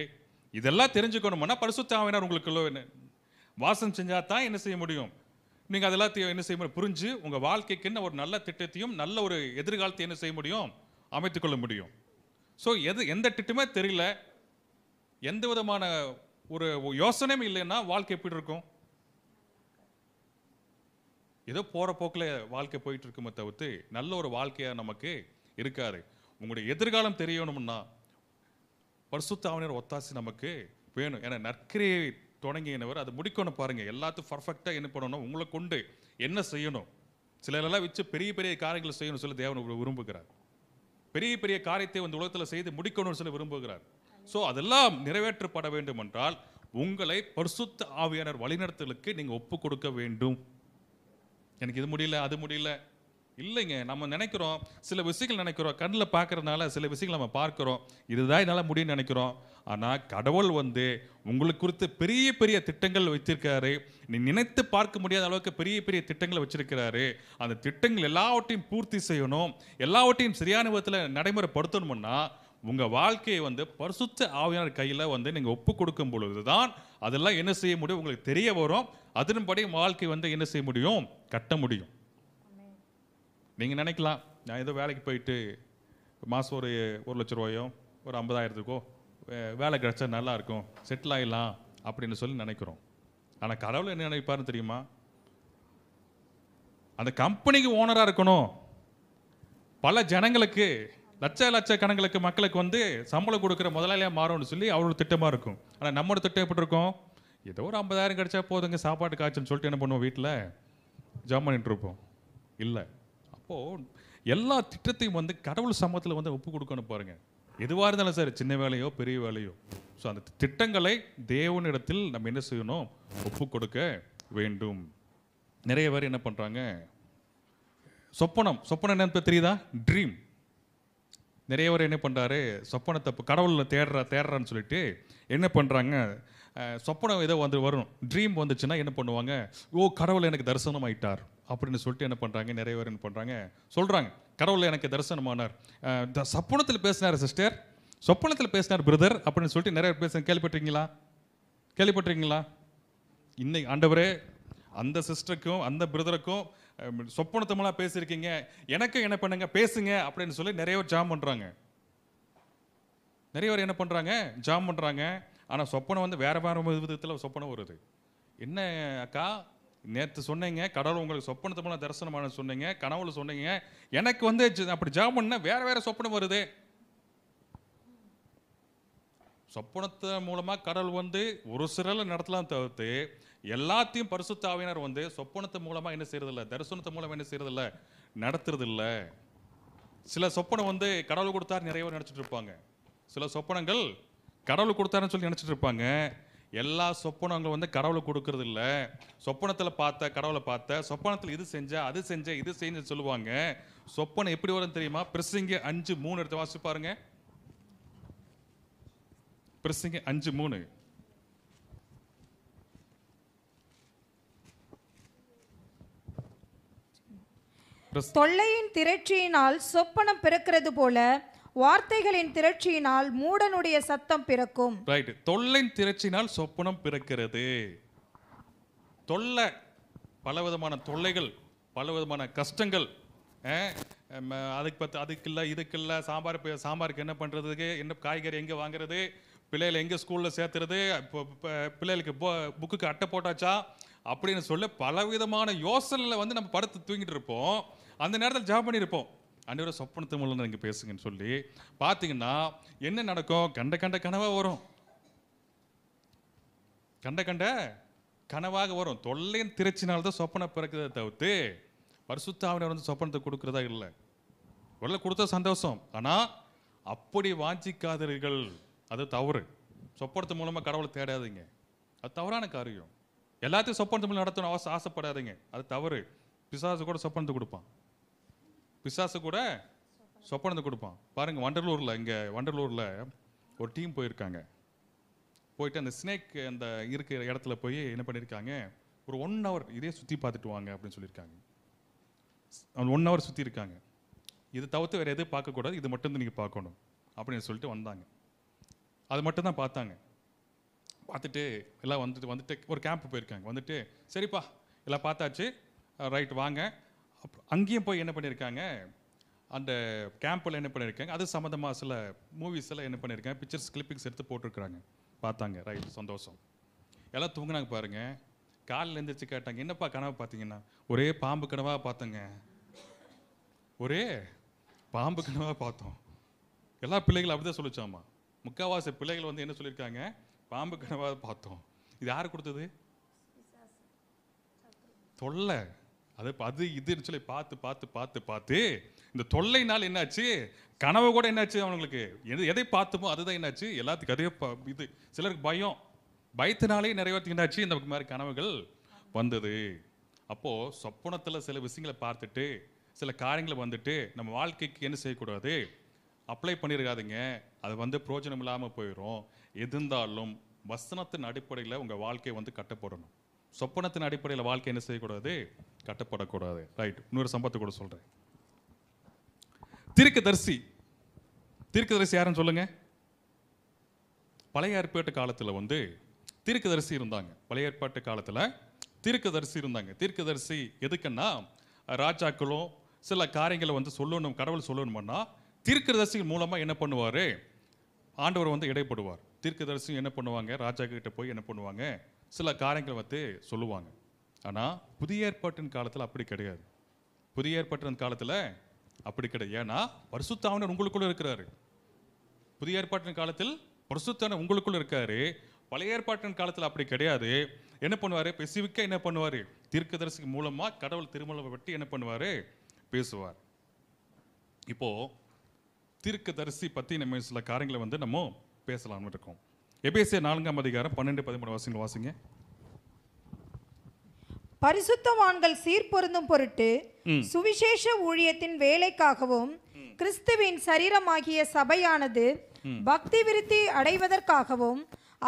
இதெல்லாம் தெரிஞ்சுக்கணும்னா பரிசுத்தாவினார் உங்களுக்குள்ள என்ன வாசம் செஞ்சால் தான் என்ன செய்ய முடியும் நீங்கள் அதெல்லாம் என்ன செய்ய முடியும் புரிஞ்சு உங்கள் வாழ்க்கைக்குன்னு ஒரு நல்ல திட்டத்தையும் நல்ல ஒரு எதிர்காலத்தை என்ன செய்ய முடியும் அமைத்துக்கொள்ள முடியும் ஸோ எது எந்த திட்டமே தெரியல எந்த விதமான ஒரு யோசனையும் இல்லைன்னா வாழ்க்கை எப்படி இருக்கும் ஏதோ போகிற போக்கில் வாழ்க்கை போயிட்டு இருக்குமே தவிர்த்து நல்ல ஒரு வாழ்க்கையாக நமக்கு இருக்காது உங்களுடைய எதிர்காலம் தெரியணும்னா பரிசுத்தாவினர் ஒத்தாசி நமக்கு வேணும் ஏன்னா நற்கரையை தொடங்கினவர் அது முடிக்கணும் பாருங்கள் எல்லாத்தையும் பர்ஃபெக்டாக என்ன பண்ணணும் உங்களை கொண்டு என்ன செய்யணும் சிலரெல்லாம் வச்சு பெரிய பெரிய காரியங்களை செய்யணும் சொல்லி தேவன் விரும்புகிறார் பெரிய பெரிய காரியத்தை வந்து உலகத்தில் செய்து முடிக்கணும்னு சொல்லி விரும்புகிறார் ஸோ அதெல்லாம் நிறைவேற்றப்பட வேண்டும் என்றால் உங்களை பரிசுத்த ஆவியானர் வழிநடத்தலுக்கு நீங்கள் ஒப்பு கொடுக்க வேண்டும் எனக்கு இது முடியல அது முடியல இல்லைங்க நம்ம நினைக்கிறோம் சில விஷயங்கள் நினைக்கிறோம் கண்ணில் பார்க்குறதுனால சில விஷயங்கள் நம்ம பார்க்குறோம் இதுதான் என்னால் முடியும்னு நினைக்கிறோம் ஆனால் கடவுள் வந்து உங்களுக்கு குறித்து பெரிய பெரிய திட்டங்கள் வைத்திருக்கிறாரு நீ நினைத்து பார்க்க முடியாத அளவுக்கு பெரிய பெரிய திட்டங்கள் வச்சிருக்கிறாரு அந்த திட்டங்கள் எல்லாவற்றையும் பூர்த்தி செய்யணும் எல்லாவற்றையும் சரியான விதத்தில் நடைமுறைப்படுத்தணும்னா உங்கள் வாழ்க்கையை வந்து பரிசுத்த ஆவியான கையில் வந்து நீங்கள் ஒப்பு கொடுக்கும் பொழுது தான் அதெல்லாம் என்ன செய்ய முடியும் உங்களுக்கு தெரிய வரும் அதன்படி வாழ்க்கை வந்து என்ன செய்ய முடியும் கட்ட முடியும் நீங்கள் நினைக்கலாம் நான் ஏதோ வேலைக்கு போயிட்டு மாதம் ஒரு ஒரு லட்ச ரூபாயோ ஒரு ஐம்பதாயிரத்துக்கோ வேலை கிடச்சா நல்லாயிருக்கும் செட்டில் ஆகிடலாம் அப்படின்னு சொல்லி நினைக்கிறோம் ஆனால் கடவுள் என்ன நினைப்பாருன்னு தெரியுமா அந்த கம்பெனிக்கு ஓனராக இருக்கணும் பல ஜனங்களுக்கு லட்ச லட்ச கணங்களுக்கு மக்களுக்கு வந்து சம்பளம் கொடுக்குற முதலாளியாக மாறும்னு சொல்லி அவரோட திட்டமாக இருக்கும் ஆனால் நம்மளோட திட்டம் எப்படி இருக்கும் ஏதோ ஒரு ஐம்பதாயிரம் கிடச்சா போதுங்க சாப்பாடு காய்ச்சல்னு சொல்லிட்டு என்ன பண்ணுவோம் வீட்டில் ஜாமான் இருப்போம் இல்லை அப்போது எல்லா திட்டத்தையும் வந்து கடவுள் சமத்தில் வந்து ஒப்பு கொடுக்கணும் பாருங்கள் எதுவாக இருந்தாலும் சார் சின்ன வேலையோ பெரிய வேலையோ ஸோ அந்த திட்டங்களை தேவனிடத்தில் நம்ம என்ன செய்யணும் ஒப்பு கொடுக்க வேண்டும் நிறைய பேர் என்ன பண்ணுறாங்க சொப்பனம் சொப்பனம் என்ன தெரியுதா ட்ரீம் நிறைய பேர் என்ன பண்ணுறாரு சொப்பனத்தை இப்போ கடவுளில் தேடுற தேடுறான்னு சொல்லிட்டு என்ன பண்ணுறாங்க சொப்பனம் ஏதோ வந்து வரும் ட்ரீம் வந்துச்சுன்னா என்ன பண்ணுவாங்க ஓ கடவுள் எனக்கு தரிசனம் ஆயிட்டார் அப்படின்னு சொல்லிட்டு என்ன பண்ணுறாங்க நிறைய பேர் என்ன பண்ணுறாங்க சொல்கிறாங்க கடவுள் எனக்கு தரிசனமானார் சப்புனத்தில் பேசினார் சிஸ்டர் சொப்பனத்தில் பேசினார் பிரதர் அப்படின்னு சொல்லிட்டு நிறைய பேர் பேச கேள்விப்பட்டிருக்கீங்களா கேள்விப்பட்டிருக்கீங்களா இன்னைக்கு ஆண்டவரே அந்த சிஸ்டருக்கும் அந்த பிரதருக்கும் சொப்பனத்தமெல்லாம் பேசியிருக்கீங்க எனக்கும் என்ன பண்ணுங்க பேசுங்க அப்படின்னு சொல்லி நிறைய பேர் ஜாம் பண்ணுறாங்க நிறைய பேர் என்ன பண்ணுறாங்க ஜாம் பண்ணுறாங்க ஆனால் சொப்பனம் வந்து வேறு வேறு விதத்தில் சொப்பனம் வருது என்ன அக்கா நேற்று சொன்னீங்க கடவுள் உங்களுக்கு சொப்பனத்தை போல தரிசனமான சொன்னீங்க கனவுல சொன்னீங்க எனக்கு வந்து அப்படி ஜெபம் பண்ண வேற வேற சொப்பனம் வருது சொப்பனத்து மூலமாக கடவுள் வந்து ஒரு சிறல நடத்தலாம் தவிர்த்து எல்லாத்தையும் பரிசுத்தாவினர் வந்து சொப்பனத்து மூலமாக என்ன செய்யறதில்ல தரிசனத்து மூலமாக என்ன செய்யறதில்ல நடத்துறதில்ல சில சொப்பனம் வந்து கடவுள் கொடுத்தாரு நிறையவே நினச்சிட்டு இருப்பாங்க சில சொப்பனங்கள் கடவுள் கொடுத்தாருன்னு சொல்லி நினச்சிட்டு இருப்பாங்க எல்லா சொப்பனங்களும் வந்து கடவுளை கொடுக்கறது இல்லை சொப்பனத்தில் பார்த்த கடவுளை பார்த்த சொப்பனத்தில் இது செஞ்சேன் அது செஞ்ச இது செஞ்ச சொல்லுவாங்க சொப்பனம் எப்படி வரும் தெரியுமா பிரசிங்க அஞ்சு மூணு எடுத்து வாசி பாருங்க பிரசிங்க அஞ்சு மூணு தொல்லையின் திரட்சியினால் சொப்பனம் பிறக்கிறது போல வார்த்தைகளின் திரட்சியினால் மூடனுடைய சத்தம் பிறக்கும் ரைட் தொல்லின் திரட்சியினால் சொப்பனம் பிறக்கிறது தொல்லை பல விதமான தொல்லைகள் பல விதமான கஷ்டங்கள் அதுக்கு பத்து அதுக்கு இல்லை இதுக்கு இல்லை சாம்பார் சாம்பாருக்கு என்ன பண்ணுறதுக்கு என்ன காய்கறி எங்கே வாங்குறது பிள்ளைகளை எங்கே ஸ்கூலில் சேர்த்துறது பிள்ளைகளுக்கு புக்குக்கு அட்டை போட்டாச்சா அப்படின்னு சொல்ல பலவிதமான யோசனையில் வந்து நம்ம படுத்து தூங்கிட்டு இருப்போம் அந்த நேரத்தில் ஜாப் பண்ணியிருப்போம் அன்றைய சொப்பனத்து மூலம் நீங்கள் பேசுங்கன்னு சொல்லி பார்த்தீங்கன்னா என்ன நடக்கும் கண்ட கண்ட கனவாக வரும் கண்ட கண்ட கனவாக வரும் தொல்லையின் திரைச்சினால்தான் தான் சொப்பனை பிறக்கிறத தவிர்த்து பரிசுத்தாவினர் வந்து சொப்பனத்தை கொடுக்குறதா இல்லை உடல கொடுத்த சந்தோஷம் ஆனால் அப்படி வாஞ்சிக்காதீர்கள் அது தவறு சொப்பனத்து மூலமாக கடவுளை தேடாதீங்க அது தவறான காரியம் எல்லாத்தையும் சொப்பனத்து மூலம் நடத்தணும் அவசியம் ஆசைப்படாதீங்க அது தவறு பிசாசு கூட சொப்பனத்தை கொடுப்பான் பிசாசு கூட சொப்பனத்தை கொடுப்பான் பாருங்கள் வண்டலூரில் இங்கே வண்டலூரில் ஒரு டீம் போயிருக்காங்க போயிட்டு அந்த ஸ்னேக் அந்த இருக்கிற இடத்துல போய் என்ன பண்ணியிருக்காங்க ஒரு ஒன் ஹவர் இதே சுற்றி பார்த்துட்டு வாங்க அப்படின்னு சொல்லியிருக்காங்க ஒன் ஹவர் சுற்றி இருக்காங்க இது தவிர்த்து வேறு எதுவும் பார்க்கக்கூடாது இது மட்டும்தான் நீங்கள் பார்க்கணும் அப்படின்னு சொல்லிட்டு வந்தாங்க அது மட்டும் தான் பார்த்தாங்க பார்த்துட்டு எல்லாம் வந்துட்டு வந்துட்டு ஒரு கேம்ப் போயிருக்காங்க வந்துட்டு சரிப்பா எல்லாம் பார்த்தாச்சு ரைட் வாங்க அப்போ அங்கேயும் போய் என்ன பண்ணியிருக்காங்க அந்த கேம்பில் என்ன பண்ணியிருக்காங்க அது சம்மந்தமாக சில மூவிஸ் எல்லாம் என்ன பண்ணியிருக்காங்க பிக்சர்ஸ் கிளிப்பிங்ஸ் எடுத்து போட்டிருக்கிறாங்க பார்த்தாங்க ரைட் சந்தோஷம் எல்லாம் தூங்கினாங்க பாருங்கள் காலில் எழுந்திரிச்சு கேட்டாங்க என்னப்பா கனவு பார்த்தீங்கன்னா ஒரே பாம்பு கனவாக பார்த்தோங்க ஒரே பாம்பு கனவாக பார்த்தோம் எல்லா பிள்ளைகளும் அப்படி தான் சொல்லிச்சாமா முக்கால்வாசி பிள்ளைகள் வந்து என்ன சொல்லியிருக்காங்க பாம்பு கனவாக பார்த்தோம் இது யார் கொடுத்தது தொல்லை அது அது இதுன்னு சொல்லி பார்த்து பார்த்து பார்த்து பார்த்து இந்த தொல்லைனால் என்னாச்சு கனவு கூட என்னாச்சு அவங்களுக்கு எது எதை பார்த்துமோ அதுதான் என்னாச்சு எல்லாத்துக்கும் அதே இது சிலருக்கு பயம் பயத்தினாலே நிறைய பேர்த்துக்கு என்னாச்சு இந்த மாதிரி கனவுகள் வந்தது அப்போது சொப்பனத்தில் சில விஷயங்களை பார்த்துட்டு சில காரியங்களை வந்துட்டு நம்ம வாழ்க்கைக்கு என்ன செய்யக்கூடாது அப்ளை பண்ணியிருக்காதுங்க அது வந்து பிரோஜனம் இல்லாமல் போயிடும் எது இருந்தாலும் வசனத்தின் அடிப்படையில் உங்கள் வாழ்க்கையை வந்து கட்டப்படணும் சொப்பனத்தின் அடிப்படையில் வாழ்க்கை என்ன செய்யக்கூடாது கட்டப்படக்கூடாது ரைட் இன்னொரு சம்பவத்தை கூட சொல்கிறேன் தீர்க்கதரிசி தரிசி யாருன்னு சொல்லுங்க பழைய ஏற்பாட்டு காலத்தில் வந்து தரிசி இருந்தாங்க பழைய ஏற்பாட்டு காலத்தில் தரிசி இருந்தாங்க தரிசி எதுக்குன்னா ராஜாக்களும் சில காரியங்களை வந்து சொல்லணும் கடவுள் சொல்லணும்னா தீர்க்கதரிசி மூலமாக என்ன பண்ணுவார் ஆண்டவர் வந்து இடைப்படுவார் தீர்க்கதரிசி என்ன பண்ணுவாங்க ராஜா கிட்ட போய் என்ன பண்ணுவாங்க சில காரியங்கள் வந்து சொல்லுவாங்க ஆனால் புதிய ஏற்பாட்டின் காலத்தில் அப்படி கிடையாது புதிய ஏற்பாட்டின் காலத்தில் அப்படி கிடையாது ஏன்னா பரிசுத்தாவினர் உங்களுக்குள்ள இருக்கிறாரு புதிய ஏற்பாட்டின் காலத்தில் பரிசுத்தாவினர் உங்களுக்குள்ள இருக்காரு பழைய ஏற்பாட்டின் காலத்தில் அப்படி கிடையாது என்ன பண்ணுவார் பெசிஃபிக்காக என்ன பண்ணுவார் தீர்க்கதரிசிக்கு மூலமாக கடவுள் திருமலை பற்றி என்ன பண்ணுவார் பேசுவார் இப்போது தீர்க்கதரிசி பற்றி நம்ம சில காரியங்களை வந்து நம்ம பேசலாம்னு இருக்கோம் எபேசிய நான்காம் அதிகாரம் பன்னெண்டு பதிமூணு வாசிங்க வாசிங்க பரிசுத்தவான்கள் சீர்பொருந்தும் பொருட்டு சுவிசேஷ ஊழியத்தின் வேலைக்காகவும் கிறிஸ்துவின் சரீரமாகிய சபையானது பக்தி விருத்தி அடைவதற்காகவும்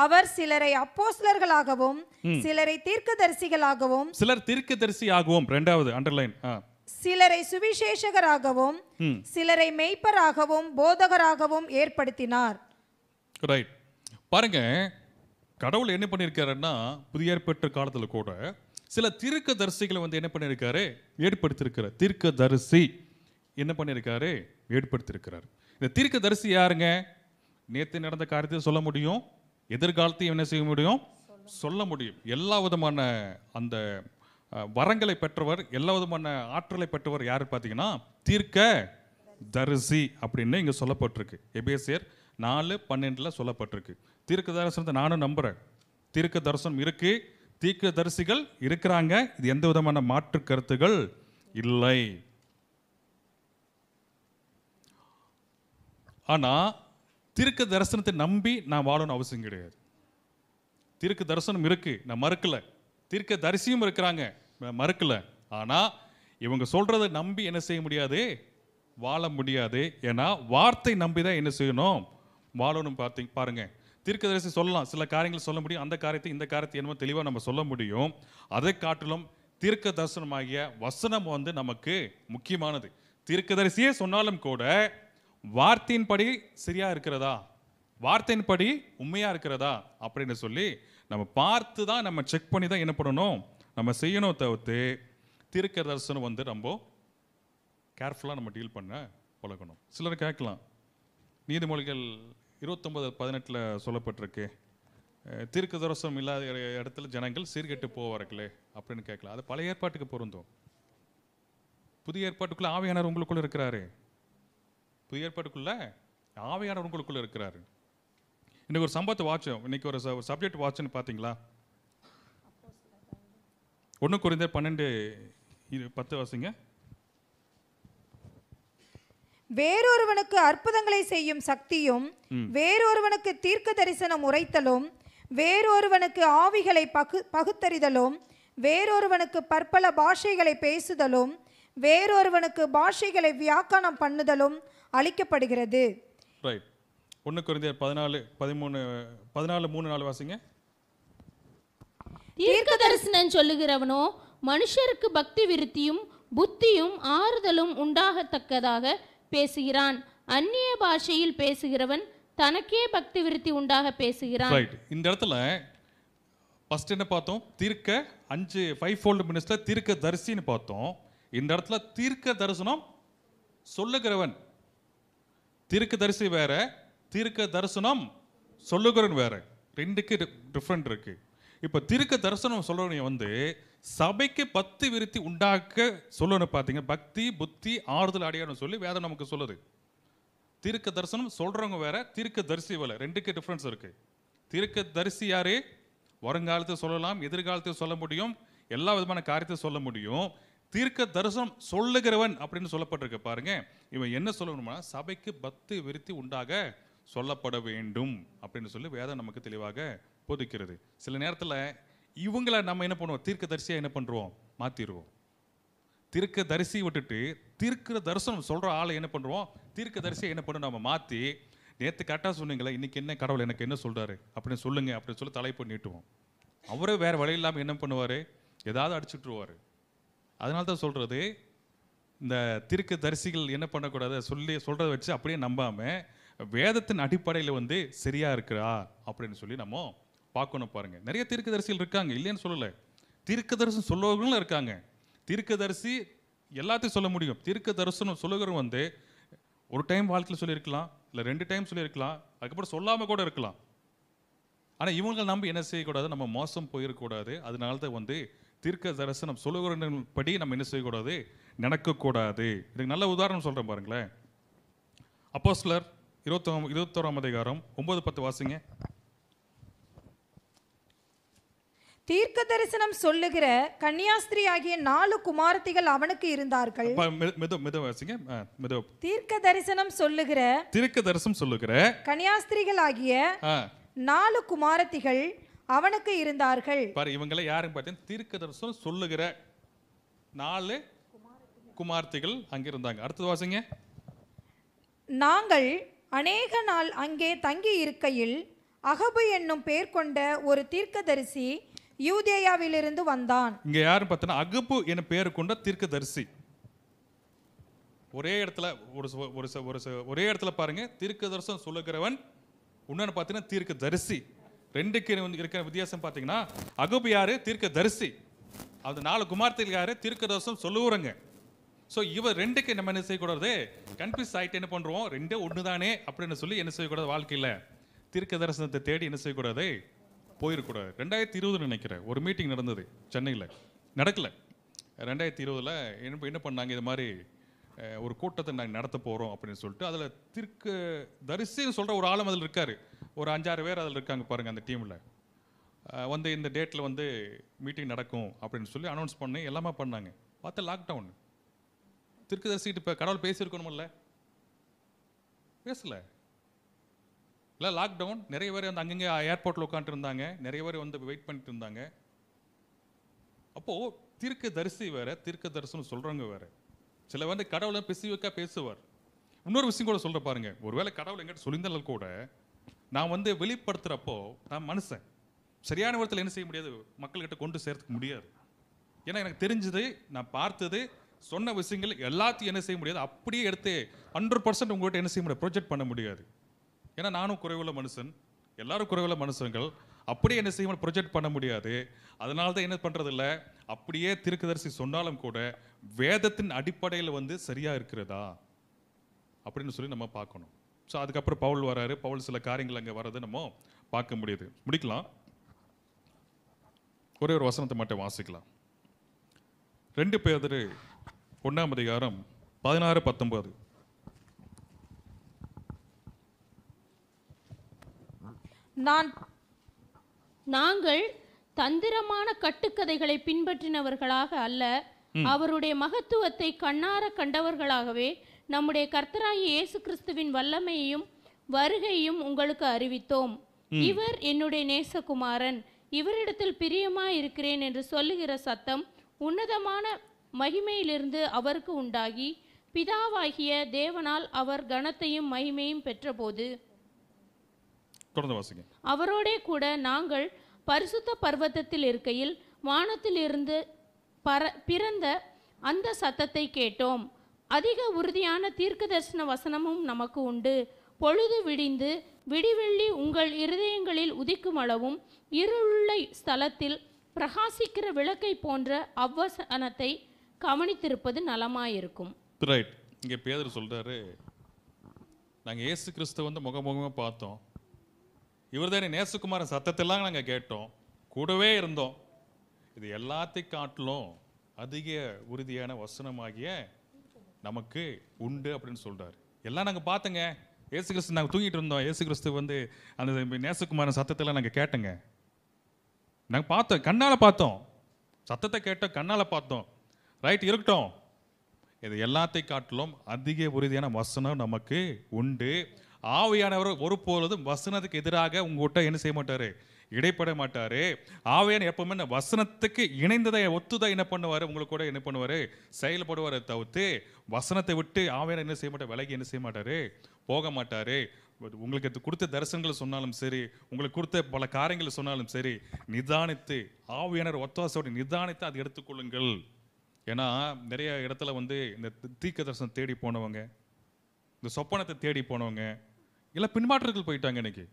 அவர் சிலரை அப்போஸ்லர்களாகவும் சிலரை தீர்க்கதரிசிகளாகவும் சிலர் தீர்க்கதரிசியாகவும் இரண்டாவது அண்டர்லைன் சிலரை சுவிசேஷகராகவும் சிலரை மெய்ப்பராகவும் போதகராகவும் ஏற்படுத்தினார் ரைட் பாருங்க கடவுள் என்ன பண்ணியிருக்காருன்னா புதிய ஏற்பட்ட காலத்தில் கூட சில தீர்க்க தரிசிகளை வந்து என்ன பண்ணியிருக்காரு ஏற்படுத்தியிருக்கிறார் தீர்க்க தரிசி என்ன பண்ணியிருக்காரு ஏற்படுத்தியிருக்கிறார் இந்த தீர்க்க தரிசி யாருங்க நேற்று நடந்த காரியத்தை சொல்ல முடியும் எதிர்காலத்தையும் என்ன செய்ய முடியும் சொல்ல முடியும் எல்லா விதமான அந்த வரங்களை பெற்றவர் எல்லா விதமான ஆற்றலை பெற்றவர் யார் பார்த்தீங்கன்னா தீர்க்க தரிசி அப்படின்னு இங்கே சொல்லப்பட்டிருக்கு எபேசியர் நாலு பன்னெண்டில் சொல்லப்பட்டிருக்கு தீர்க்க தரிசனத்தை நானும் நம்புகிறேன் தீர்க்க தரிசனம் இருக்கு தீர்க்க தரிசிகள் இருக்கிறாங்க இது எந்த விதமான மாற்று கருத்துகள் இல்லை ஆனால் தீர்க்க தரிசனத்தை நம்பி நான் வாழணும் அவசியம் கிடையாது தீர்க்க தரிசனம் இருக்குது நான் மறுக்கலை தீர்க்க தரிசியும் இருக்கிறாங்க மறுக்கலை ஆனால் இவங்க சொல்கிறத நம்பி என்ன செய்ய முடியாது வாழ முடியாது ஏன்னா வார்த்தை நம்பி தான் என்ன செய்யணும் வாழணும் பார்த்தீங்க பாருங்கள் தீர்க்கதரிசி சொல்லலாம் சில காரியங்களை சொல்ல முடியும் அந்த காரியத்தை இந்த காரியத்தை என்னமோ தெளிவாக நம்ம சொல்ல முடியும் அதை காட்டிலும் தீர்க்க தரிசனமாகிய வசனம் வந்து நமக்கு முக்கியமானது தீர்க்கதரிசியே சொன்னாலும் கூட வார்த்தையின்படி சரியாக இருக்கிறதா வார்த்தையின்படி உண்மையாக இருக்கிறதா அப்படின்னு சொல்லி நம்ம பார்த்து தான் நம்ம செக் பண்ணி தான் என்ன பண்ணணும் நம்ம செய்யணும் தவிர்த்து தீர்க்க தரிசனம் வந்து ரொம்ப கேர்ஃபுல்லாக நம்ம டீல் பண்ண பழகணும் சிலர் கேட்கலாம் நீதிமொழிகள் இருபத்தொம்பது பதினெட்டில் சொல்லப்பட்டிருக்கு தீர்க்க தரசம் இல்லாத இடத்துல ஜனங்கள் சீர்கெட்டு போவார்களே அப்படின்னு கேட்கலாம் அது பழைய ஏற்பாட்டுக்கு பொருந்தும் புதிய ஏற்பாட்டுக்குள்ளே ஆவியானவர் உங்களுக்குள்ளே இருக்கிறாரு புதிய ஏற்பாட்டுக்குள்ளே ஆவியானவர் உங்களுக்குள்ளே இருக்கிறாரு இன்றைக்கி ஒரு சம்பத்து வாட்சோம் இன்றைக்கி ஒரு சப்ஜெக்ட் வாட்சுன்னு பார்த்தீங்களா ஒன்று குறைந்த பன்னெண்டு இது பத்து வசங்க வேறொருவனுக்கு அற்புதங்களை செய்யும் சக்தியும் வேறொருவனுக்கு தீர்க்க தரிசனம் உரைத்தலும் வேறொருவனுக்கு ஆவிகளை பகு பகுத்தறிதலும் வேறொருவனுக்கு பற்பல பாஷைகளை பேசுதலும் வேறொருவனுக்கு பாஷைகளை வியாக்கணம் பண்ணுதலும் அளிக்கப்படுகிறது ரைட் பதினாலு பதிமூணு பதினாலு மூணு நாள் வாசிங்க தீர்க்க தரிசனம் சொல்லுகிறவனோ மனுஷருக்கு பக்தி விருத்தியும் புத்தியும் ஆறுதலும் உண்டாகத்தக்கதாக பேசுகிறான் அந்நிய பாஷையில் பேசுகிறவன் தனக்கே பக்தி விருத்தி உண்டாக பேசுகிறான் ரைட் இந்த இடத்துல ஃபர்ஸ்ட் என்ன பார்த்தோம் தீர்க்க அஞ்சு ஃபைவ் ஃபோல்டு மினிஸ்டர் தீர்க்க தரிசின்னு பார்த்தோம் இந்த இடத்துல தீர்க்க தரிசனம் சொல்லுகிறவன் தீர்க்க தரிசி வேற தீர்க்க தரிசனம் சொல்லுகிறவன் வேற ரெண்டுக்கு டிஃப்ரெண்ட் இருக்கு இப்போ தீர்க்க தரிசனம் சொல்கிறவனை வந்து சபைக்கு பத்து விருத்தி உண்டாக்க சொல்லணும் பார்த்தீங்க பக்தி புத்தி ஆறுதல் அடையாளம் சொல்லி வேதம் நமக்கு சொல்லுது தீர்க்க தரிசனம் சொல்கிறவங்க வேற தீர்க்க தரிசி வேலை ரெண்டுக்கு டிஃப்ரென்ஸ் இருக்குது தீர்க்க தரிசி யாரு வருங்காலத்தை சொல்லலாம் எதிர்காலத்தை சொல்ல முடியும் எல்லா விதமான காரியத்தையும் சொல்ல முடியும் தீர்க்க தரிசனம் சொல்லுகிறவன் அப்படின்னு சொல்லப்பட்டிருக்க பாருங்க இவன் என்ன சொல்லணும்னா சபைக்கு பத்து விருத்தி உண்டாக சொல்லப்பட வேண்டும் அப்படின்னு சொல்லி வேதம் நமக்கு தெளிவாக போதிக்கிறது சில நேரத்தில் இவங்களை நம்ம என்ன பண்ணுவோம் தீர்க்க தரிசியாக என்ன பண்ணுறோம் மாற்றிடுவோம் தீர்க்க தரிசி விட்டுட்டு தீர்க்கிற தரிசனம் சொல்கிற ஆளை என்ன பண்ணுறோம் தீர்க்க தரிசியை என்ன பண்ணுவோம் நம்ம மாற்றி நேற்று கரெக்டாக சொன்னீங்களா இன்றைக்கி என்ன கடவுள் எனக்கு என்ன சொல்கிறாரு அப்படின்னு சொல்லுங்கள் அப்படின்னு சொல்லி தலைப்பு நீட்டுவோம் அவரே வேறு வழி இல்லாமல் என்ன பண்ணுவார் ஏதாவது அடிச்சுட்ருவார் அதனால தான் சொல்கிறது இந்த திருக்கு தரிசிகள் என்ன பண்ணக்கூடாது சொல்லி சொல்கிறத வச்சு அப்படியே நம்பாமல் வேதத்தின் அடிப்படையில் வந்து சரியாக இருக்கிறா அப்படின்னு சொல்லி நம்ம பார்க்கணும் பாருங்கள் நிறைய தீர்க்கதரிசிகள் இருக்காங்க இல்லைன்னு சொல்லலை தீர்க்கதரிசன் சொல்லுவவர்களும் இருக்காங்க தீர்க்கதரிசி எல்லாத்தையும் சொல்ல முடியும் தீர்க்க தரிசனம் சொல்லுகிற வந்து ஒரு டைம் வாழ்க்கையில் சொல்லியிருக்கலாம் இல்லை ரெண்டு டைம் சொல்லியிருக்கலாம் அதுக்கப்புறம் சொல்லாமல் கூட இருக்கலாம் ஆனால் இவங்க நம்ம என்ன செய்யக்கூடாது நம்ம மோசம் போயிடக்கூடாது அதனால தான் வந்து தீர்க்க தரிசனம் படி நம்ம என்ன செய்யக்கூடாது நடக்கக்கூடாது இதுக்கு நல்ல உதாரணம் சொல்கிறேன் பாருங்களேன் அப்போ சிலர் இருபத்தோம் இருபத்தோராம் அதிகாரம் ஒம்பது பத்து வாசிங்க தீர்க்க தரிசனம் சொல்லுகிற கன்னியாஸ்திரி ஆகிய நாலு குமாரத்திகள் அவனுக்கு இருந்தார்கள் தீர்க்க தரிசனம் சொல்லுகிற தீர்க்க தரிசனம் சொல்லுகிற கன்னியாஸ்திரிகள் ஆகிய நாலு குமாரத்திகள் அவனுக்கு இருந்தார்கள் பாரு இவங்களை யாரும் பார்த்தீங்கன்னா தீர்க்க தரிசனம் சொல்லுகிற நாலு குமார்த்திகள் அங்கிருந்தாங்க அடுத்தது வாசிங்க நாங்கள் அநேக நாள் அங்கே தங்கி இருக்கையில் அகபு என்னும் பெயர் கொண்ட ஒரு தீர்க்கதரிசி யூதேயாவிலிருந்து வந்தான் இங்க யாரு பார்த்தனா அகப்பு என பேர் கொண்ட தீர்க்கதரிசி ஒரே இடத்துல ஒரு ஒரு ஒரு ஒரே இடத்துல பாருங்க தீர்க்கதரிசனம் சொல்லுகிறவன் இன்னொன்று பார்த்தீங்கன்னா தீர்க்க தரிசி ரெண்டுக்கு இருக்கிற வித்தியாசம் பார்த்தீங்கன்னா அகப்பு யாரு தீர்க்க தரிசி அது நாலு குமார்த்தையில் யாரு தீர்க்க தரிசனம் சொல்லுவுறங்க ஸோ இவர் ரெண்டுக்கு நம்ம என்ன செய்யக்கூடாது கன்ஃபியூஸ் ஆகிட்டு என்ன பண்ணுறோம் ரெண்டே ஒன்று தானே அப்படின்னு சொல்லி என்ன செய்யக்கூடாது வாழ்க்கையில் தீர்க்க தரிசனத்தை தேடி என்ன செய்யக்கூடாது போயிருக்கூடாது ரெண்டாயிரத்தி இருபதுன்னு நினைக்கிறேன் ஒரு மீட்டிங் நடந்தது சென்னையில் நடக்கலை ரெண்டாயிரத்தி இருபதில் என்ன என்ன பண்ணாங்க இது மாதிரி ஒரு கூட்டத்தை நாங்கள் நடத்த போகிறோம் அப்படின்னு சொல்லிட்டு அதில் திருக்கு தரிசின்னு சொல்கிற ஒரு ஆளும் அதில் இருக்கார் ஒரு அஞ்சாறு பேர் அதில் இருக்காங்க பாருங்கள் அந்த டீமில் வந்து இந்த டேட்டில் வந்து மீட்டிங் நடக்கும் அப்படின்னு சொல்லி அனௌன்ஸ் பண்ணி எல்லாமே பண்ணாங்க பார்த்தா லாக்டவுன் திருக்கு தரிசிக்கிட்டு இப்போ கடவுள் பேசியிருக்கணுமில்ல பேசலை இல்லை லாக்டவுன் நிறைய பேர் வந்து அங்கங்கே ஏர்போர்ட்டில் உட்காந்துருந்தாங்க நிறைய பேர் வந்து வெயிட் பண்ணிட்டு இருந்தாங்க அப்போது தீர்க்க தரிசி வேறு தீர்க்க தரிசனம் சொல்கிறவங்க வேறு சில வந்து கடவுளை பிசிவிக்காக பேசுவார் இன்னொரு விஷயம் கூட சொல்கிற பாருங்க ஒருவேளை கடவுள் எங்கிட்ட சொல்லியிருந்தாலும் கூட நான் வந்து வெளிப்படுத்துகிறப்போ நான் மனுஷன் சரியான விதத்தில் என்ன செய்ய முடியாது மக்கள்கிட்ட கொண்டு சேர்த்துக்க முடியாது ஏன்னா எனக்கு தெரிஞ்சது நான் பார்த்தது சொன்ன விஷயங்கள் எல்லாத்தையும் என்ன செய்ய முடியாது அப்படியே எடுத்து ஹண்ட்ரட் பர்சன்ட் உங்கள்கிட்ட என்ன செய்ய முடியாது ப்ரொஜெக்ட் பண்ண முடியாது ஏன்னா நானும் குறைவுள்ள மனுஷன் எல்லாரும் குறைவுள்ள மனுஷங்கள் அப்படியே என்ன செய்ய ப்ரொஜெக்ட் பண்ண முடியாது அதனால தான் என்ன பண்ணுறதில்ல அப்படியே திருக்குதரிசி சொன்னாலும் கூட வேதத்தின் அடிப்படையில் வந்து சரியாக இருக்கிறதா அப்படின்னு சொல்லி நம்ம பார்க்கணும் ஸோ அதுக்கப்புறம் பவுல் வராரு பவுல் சில காரியங்கள் அங்கே வர்றது நம்ம பார்க்க முடியுது முடிக்கலாம் ஒரே ஒரு வசனத்தை மட்டும் வாசிக்கலாம் ரெண்டு பேர் ஒன்றாம் அதிகாரம் பதினாறு பத்தொம்பது நான் நாங்கள் தந்திரமான கட்டுக்கதைகளை பின்பற்றினவர்களாக அல்ல அவருடைய மகத்துவத்தை கண்ணார கண்டவர்களாகவே நம்முடைய கர்த்தராகி இயேசு கிறிஸ்துவின் வல்லமையையும் வருகையும் உங்களுக்கு அறிவித்தோம் இவர் என்னுடைய நேசகுமாரன் இவரிடத்தில் பிரியமா இருக்கிறேன் என்று சொல்லுகிற சத்தம் உன்னதமான மகிமையிலிருந்து அவருக்கு உண்டாகி பிதாவாகிய தேவனால் அவர் கனத்தையும் மகிமையும் பெற்றபோது தொடர்ந்து வாசிங்க அவரோடே கூட நாங்கள் பரிசுத்த பர்வத்தத்தில் இருக்கையில் இருந்து பர பிறந்த அந்த சத்தத்தை கேட்டோம் அதிக உறுதியான தீர்க்க தரிசன வசனமும் நமக்கு உண்டு பொழுது விடிந்து விடிவெள்ளி உங்கள் இருதயங்களில் உதிக்கும் அளவும் இருளுள்ள ஸ்தலத்தில் பிரகாசிக்கிற விளக்கை போன்ற அவ்வசனத்தை கவனித்திருப்பது நலமாயிருக்கும் ரைட் இங்கே பேதர் சொல்கிறாரு நாங்கள் ஏசு கிறிஸ்துவ வந்து முகமுகமாக பார்த்தோம் இவர் தானே நேசுக்குமாரன் சத்தத்தெல்லாம் நாங்கள் கேட்டோம் கூடவே இருந்தோம் இது எல்லாத்தையும் காட்டிலும் அதிக உறுதியான வசனமாகிய நமக்கு உண்டு அப்படின்னு சொல்கிறார் எல்லாம் நாங்கள் பார்த்தோங்க ஏசு கிறிஸ்து நாங்கள் தூங்கிட்டு இருந்தோம் ஏசு கிறிஸ்து வந்து அந்த நேசகுமாரன் சத்தத்தெல்லாம் நாங்கள் கேட்டோங்க நாங்கள் பார்த்தோம் கண்ணால் பார்த்தோம் சத்தத்தை கேட்டோம் கண்ணால் பார்த்தோம் ரைட் இருக்கட்டும் இது எல்லாத்தை காட்டிலும் அதிக உறுதியான வசனம் நமக்கு உண்டு ஆவியானவர் ஒரு பொழுதும் வசனத்துக்கு எதிராக உங்ககிட்ட என்ன செய்ய மாட்டார் இடைப்பட மாட்டார் ஆவியான எப்பவுமே வசனத்துக்கு இணைந்ததை ஒத்துதான் என்ன பண்ணுவார் உங்களுக்கு கூட என்ன பண்ணுவார் செயல்படுவார் தவிர்த்து வசனத்தை விட்டு ஆவியான என்ன செய்ய மாட்டார் விலகி என்ன செய்ய மாட்டார் போக மாட்டார் உங்களுக்கு கொடுத்த தரிசனங்களை சொன்னாலும் சரி உங்களுக்கு கொடுத்த பல காரியங்களை சொன்னாலும் சரி நிதானித்து ஆவியானர் ஒத்தவாசோடு நிதானித்து அதை எடுத்துக்கொள்ளுங்கள் ஏன்னா நிறைய இடத்துல வந்து இந்த தீக்க தரிசனம் தேடி போனவங்க இந்த சொப்பனத்தை தேடி போனவங்க எல்லாம் பின்மாற்றத்துக்கு போயிட்டாங்க இன்னைக்கு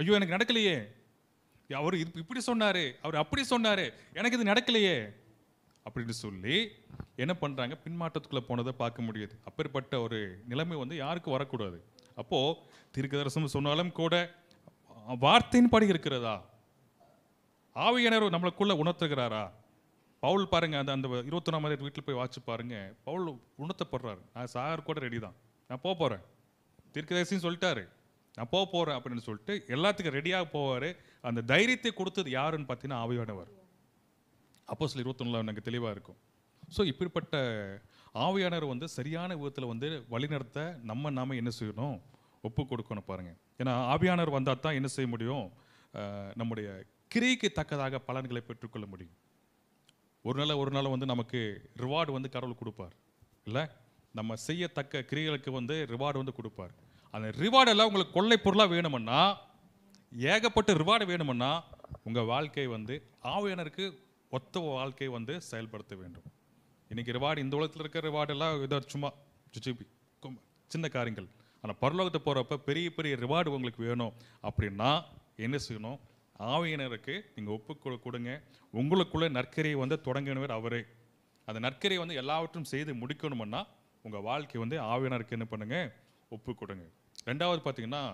ஐயோ எனக்கு நடக்கலையே அவர் இது இப்படி சொன்னார் அவர் அப்படி சொன்னார் எனக்கு இது நடக்கலையே அப்படின்னு சொல்லி என்ன பண்ணுறாங்க பின்மாற்றத்துக்குள்ளே போனதை பார்க்க முடியுது அப்பேற்பட்ட ஒரு நிலைமை வந்து யாருக்கும் வரக்கூடாது அப்போது திருக்கதரசம் சொன்னாலும் கூட வார்த்தையின் படி இருக்கிறதா ஆவியனர் நம்மளுக்குள்ளே உணர்த்துகிறாரா பவுல் பாருங்க அந்த அந்த இருபத்தொன்னாம் மாதிரி வீட்டில் போய் வாட்சி பாருங்க பவுல் உணர்த்தப்படுறாரு நான் சாகர் கூட ரெடி தான் நான் போக போகிறேன் தீர்க்கதரிசியும் சொல்லிட்டாரு நான் போக போகிறேன் அப்படின்னு சொல்லிட்டு எல்லாத்துக்கும் ரெடியாக போவார் அந்த தைரியத்தை கொடுத்தது யாருன்னு பார்த்தீங்கன்னா ஆவியானவர் அப்போ சில இருபத்தொன்னில் எனக்கு தெளிவாக இருக்கும் ஸோ இப்படிப்பட்ட ஆவியானவர் வந்து சரியான விதத்தில் வந்து வழிநடத்த நம்ம நாம் என்ன செய்யணும் ஒப்பு கொடுக்கணும் பாருங்கள் ஏன்னா ஆவியானவர் வந்தால் தான் என்ன செய்ய முடியும் நம்முடைய கிரிக்கு தக்கதாக பலன்களை பெற்றுக்கொள்ள முடியும் ஒரு நாள் ஒரு நாள் வந்து நமக்கு ரிவார்டு வந்து கடவுள் கொடுப்பார் இல்லை நம்ம செய்யத்தக்க கிரிகளுக்கு வந்து ரிவார்டு வந்து கொடுப்பார் அந்த ரிவார்டு எல்லாம் உங்களுக்கு கொள்ளை பொருளாக வேணுமுன்னா ஏகப்பட்ட ரிவார்டு வேணுமுன்னா உங்கள் வாழ்க்கை வந்து ஆவியனருக்கு ஒத்த வாழ்க்கை வந்து செயல்படுத்த வேண்டும் இன்றைக்கி ரிவார்டு இந்த உலகத்தில் இருக்கிற ரிவார்டெல்லாம் இதாக சும்மா சின்ன காரியங்கள் ஆனால் பரலோகத்தை போகிறப்ப பெரிய பெரிய ரிவார்டு உங்களுக்கு வேணும் அப்படின்னா என்ன செய்யணும் ஆவியினருக்கு நீங்கள் ஒப்பு கொடுங்க உங்களுக்குள்ளே நற்கரையை வந்து தொடங்கினவர் அவரே அந்த நற்கரையை வந்து எல்லாவற்றும் செய்து முடிக்கணுமுன்னா உங்கள் வாழ்க்கை வந்து ஆவியனருக்கு என்ன பண்ணுங்கள் ஒப்பு கொடுங்க ரெண்டாவது பார்த்தீங்கன்னா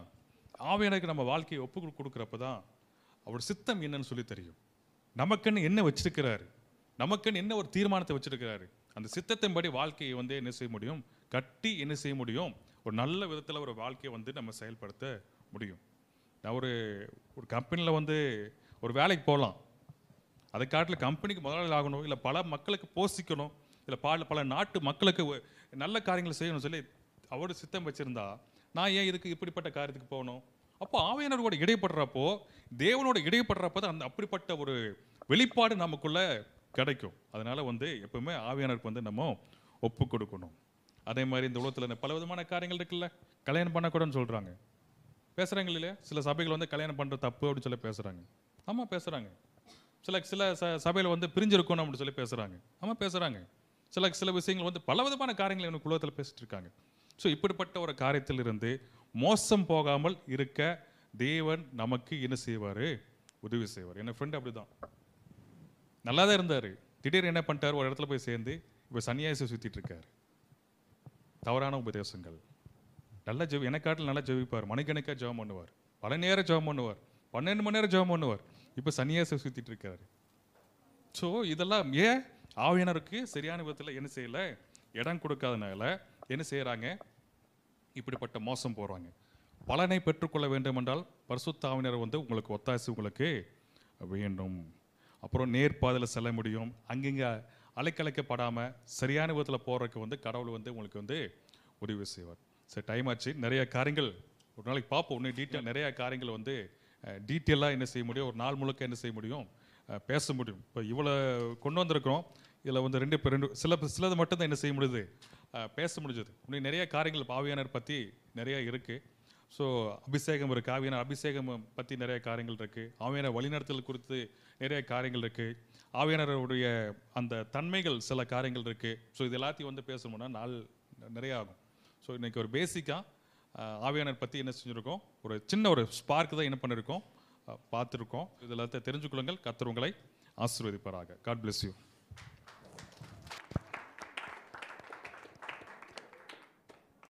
ஆவியனருக்கு நம்ம வாழ்க்கையை ஒப்பு கொடுக்குறப்ப தான் அவர் சித்தம் என்னன்னு சொல்லி தெரியும் நமக்குன்னு என்ன வச்சிருக்கிறாரு நமக்குன்னு என்ன ஒரு தீர்மானத்தை வச்சிருக்கிறாரு அந்த சித்தத்தின்படி வாழ்க்கையை வந்து என்ன செய்ய முடியும் கட்டி என்ன செய்ய முடியும் ஒரு நல்ல விதத்தில் ஒரு வாழ்க்கையை வந்து நம்ம செயல்படுத்த முடியும் நான் ஒரு ஒரு கம்பெனியில் வந்து ஒரு வேலைக்கு போகலாம் அதை காட்டில் கம்பெனிக்கு முதலாளி ஆகணும் இல்லை பல மக்களுக்கு போஷிக்கணும் இதில் பால் பல நாட்டு மக்களுக்கு நல்ல காரியங்களை செய்யணும்னு சொல்லி அவரு சித்தம் வச்சுருந்தா நான் ஏன் இதுக்கு இப்படிப்பட்ட காரியத்துக்கு போகணும் அப்போ ஆவையானவரோட இடைப்படுறப்போ தேவனோட இடைப்படுறப்போ தான் அந்த அப்படிப்பட்ட ஒரு வெளிப்பாடு நமக்குள்ளே கிடைக்கும் அதனால் வந்து எப்பவுமே ஆவியானருக்கு வந்து நம்ம ஒப்பு கொடுக்கணும் அதே மாதிரி இந்த உலகத்தில் பல விதமான காரியங்கள் இருக்குல்ல கல்யாணம் பண்ணக்கூடாதுன்னு சொல்கிறாங்க பேசுகிறாங்க இல்லையா சில சபைகள் வந்து கல்யாணம் பண்ணுற தப்பு அப்படின்னு சொல்லி பேசுகிறாங்க ஆமாம் பேசுகிறாங்க சில சில ச சபையில் வந்து பிரிஞ்சிருக்கணும் அப்படின்னு சொல்லி பேசுகிறாங்க ஆமாம் பேசுகிறாங்க சில சில விஷயங்கள் வந்து விதமான காரியங்களை எனக்கு உலகத்தில் பேசிட்டு இருக்காங்க ஸோ இப்படிப்பட்ட ஒரு காரியத்திலிருந்து மோசம் போகாமல் இருக்க தேவன் நமக்கு என்ன செய்வார் உதவி செய்வார் என் ஃப்ரெண்டு அப்படி தான் நல்லா தான் இருந்தார் திடீர் என்ன பண்ணிட்டார் ஒரு இடத்துல போய் சேர்ந்து இப்போ சன்னியாசி சுற்றிட்டு இருக்கார் தவறான உபதேசங்கள் நல்லா ஜெவி எனக்கு காட்டில் நல்லா ஜெவிப்பார் மணிக்கணக்காக ஜெபம் பண்ணுவார் பல நேரம் ஜெபம் பண்ணுவார் பன்னெண்டு மணி நேரம் ஜெபம் பண்ணுவார் இப்போ சன்னியாசி சுற்றிட்டு இருக்காரு ஸோ இதெல்லாம் ஏன் ஆவியானருக்கு சரியான விதத்தில் என்ன செய்யலை இடம் கொடுக்காதனால என்ன செய்கிறாங்க இப்படிப்பட்ட மோசம் போடுறாங்க பலனை பெற்றுக்கொள்ள வேண்டும் என்றால் ஆவினர் வந்து உங்களுக்கு ஒத்தாசி உங்களுக்கு வேண்டும் அப்புறம் நேர்பாதையில் செல்ல முடியும் அங்கங்கே அலைக்கலைக்கப்படாமல் சரியான விதத்தில் போடுறதுக்கு வந்து கடவுள் வந்து உங்களுக்கு வந்து உதவி செய்வார் சரி டைம் ஆச்சு நிறைய காரியங்கள் ஒரு நாளைக்கு பார்ப்போம் இன்னும் டீட்டெயில் நிறைய காரியங்கள் வந்து டீட்டெயிலாக என்ன செய்ய முடியும் ஒரு நாள் முழுக்க என்ன செய்ய முடியும் பேச முடியும் இப்போ இவ்வளோ கொண்டு வந்திருக்கிறோம் இதில் வந்து ரெண்டு பேர் ரெண்டு சில சிலது மட்டும்தான் என்ன செய்ய முடியுது பேச முடிஞ்சது இன்னும் நிறைய காரியங்கள் பாவியானர் பற்றி நிறையா இருக்குது ஸோ அபிஷேகம் இருக்குது ஆவியான அபிஷேகம் பற்றி நிறைய காரியங்கள் இருக்குது ஆவியான வழிநடத்தல் குறித்து நிறைய காரியங்கள் இருக்குது ஆவியானருடைய அந்த தன்மைகள் சில காரியங்கள் இருக்குது ஸோ இது எல்லாத்தையும் வந்து பேசணும்னா நாள் நிறைய ஆகும் ஸோ இன்றைக்கி ஒரு பேசிக்காக ஆவியானர் பற்றி என்ன செஞ்சுருக்கோம் ஒரு சின்ன ஒரு ஸ்பார்க் தான் என்ன பண்ணியிருக்கோம் பார்த்துருக்கோம் இதெல்லாத்தையும் தெரிஞ்சுக்கொள்ளுங்கள் கத்துறவங்களை ஆசீர்வதிப்பாராக காட் பிளெஸ் யூ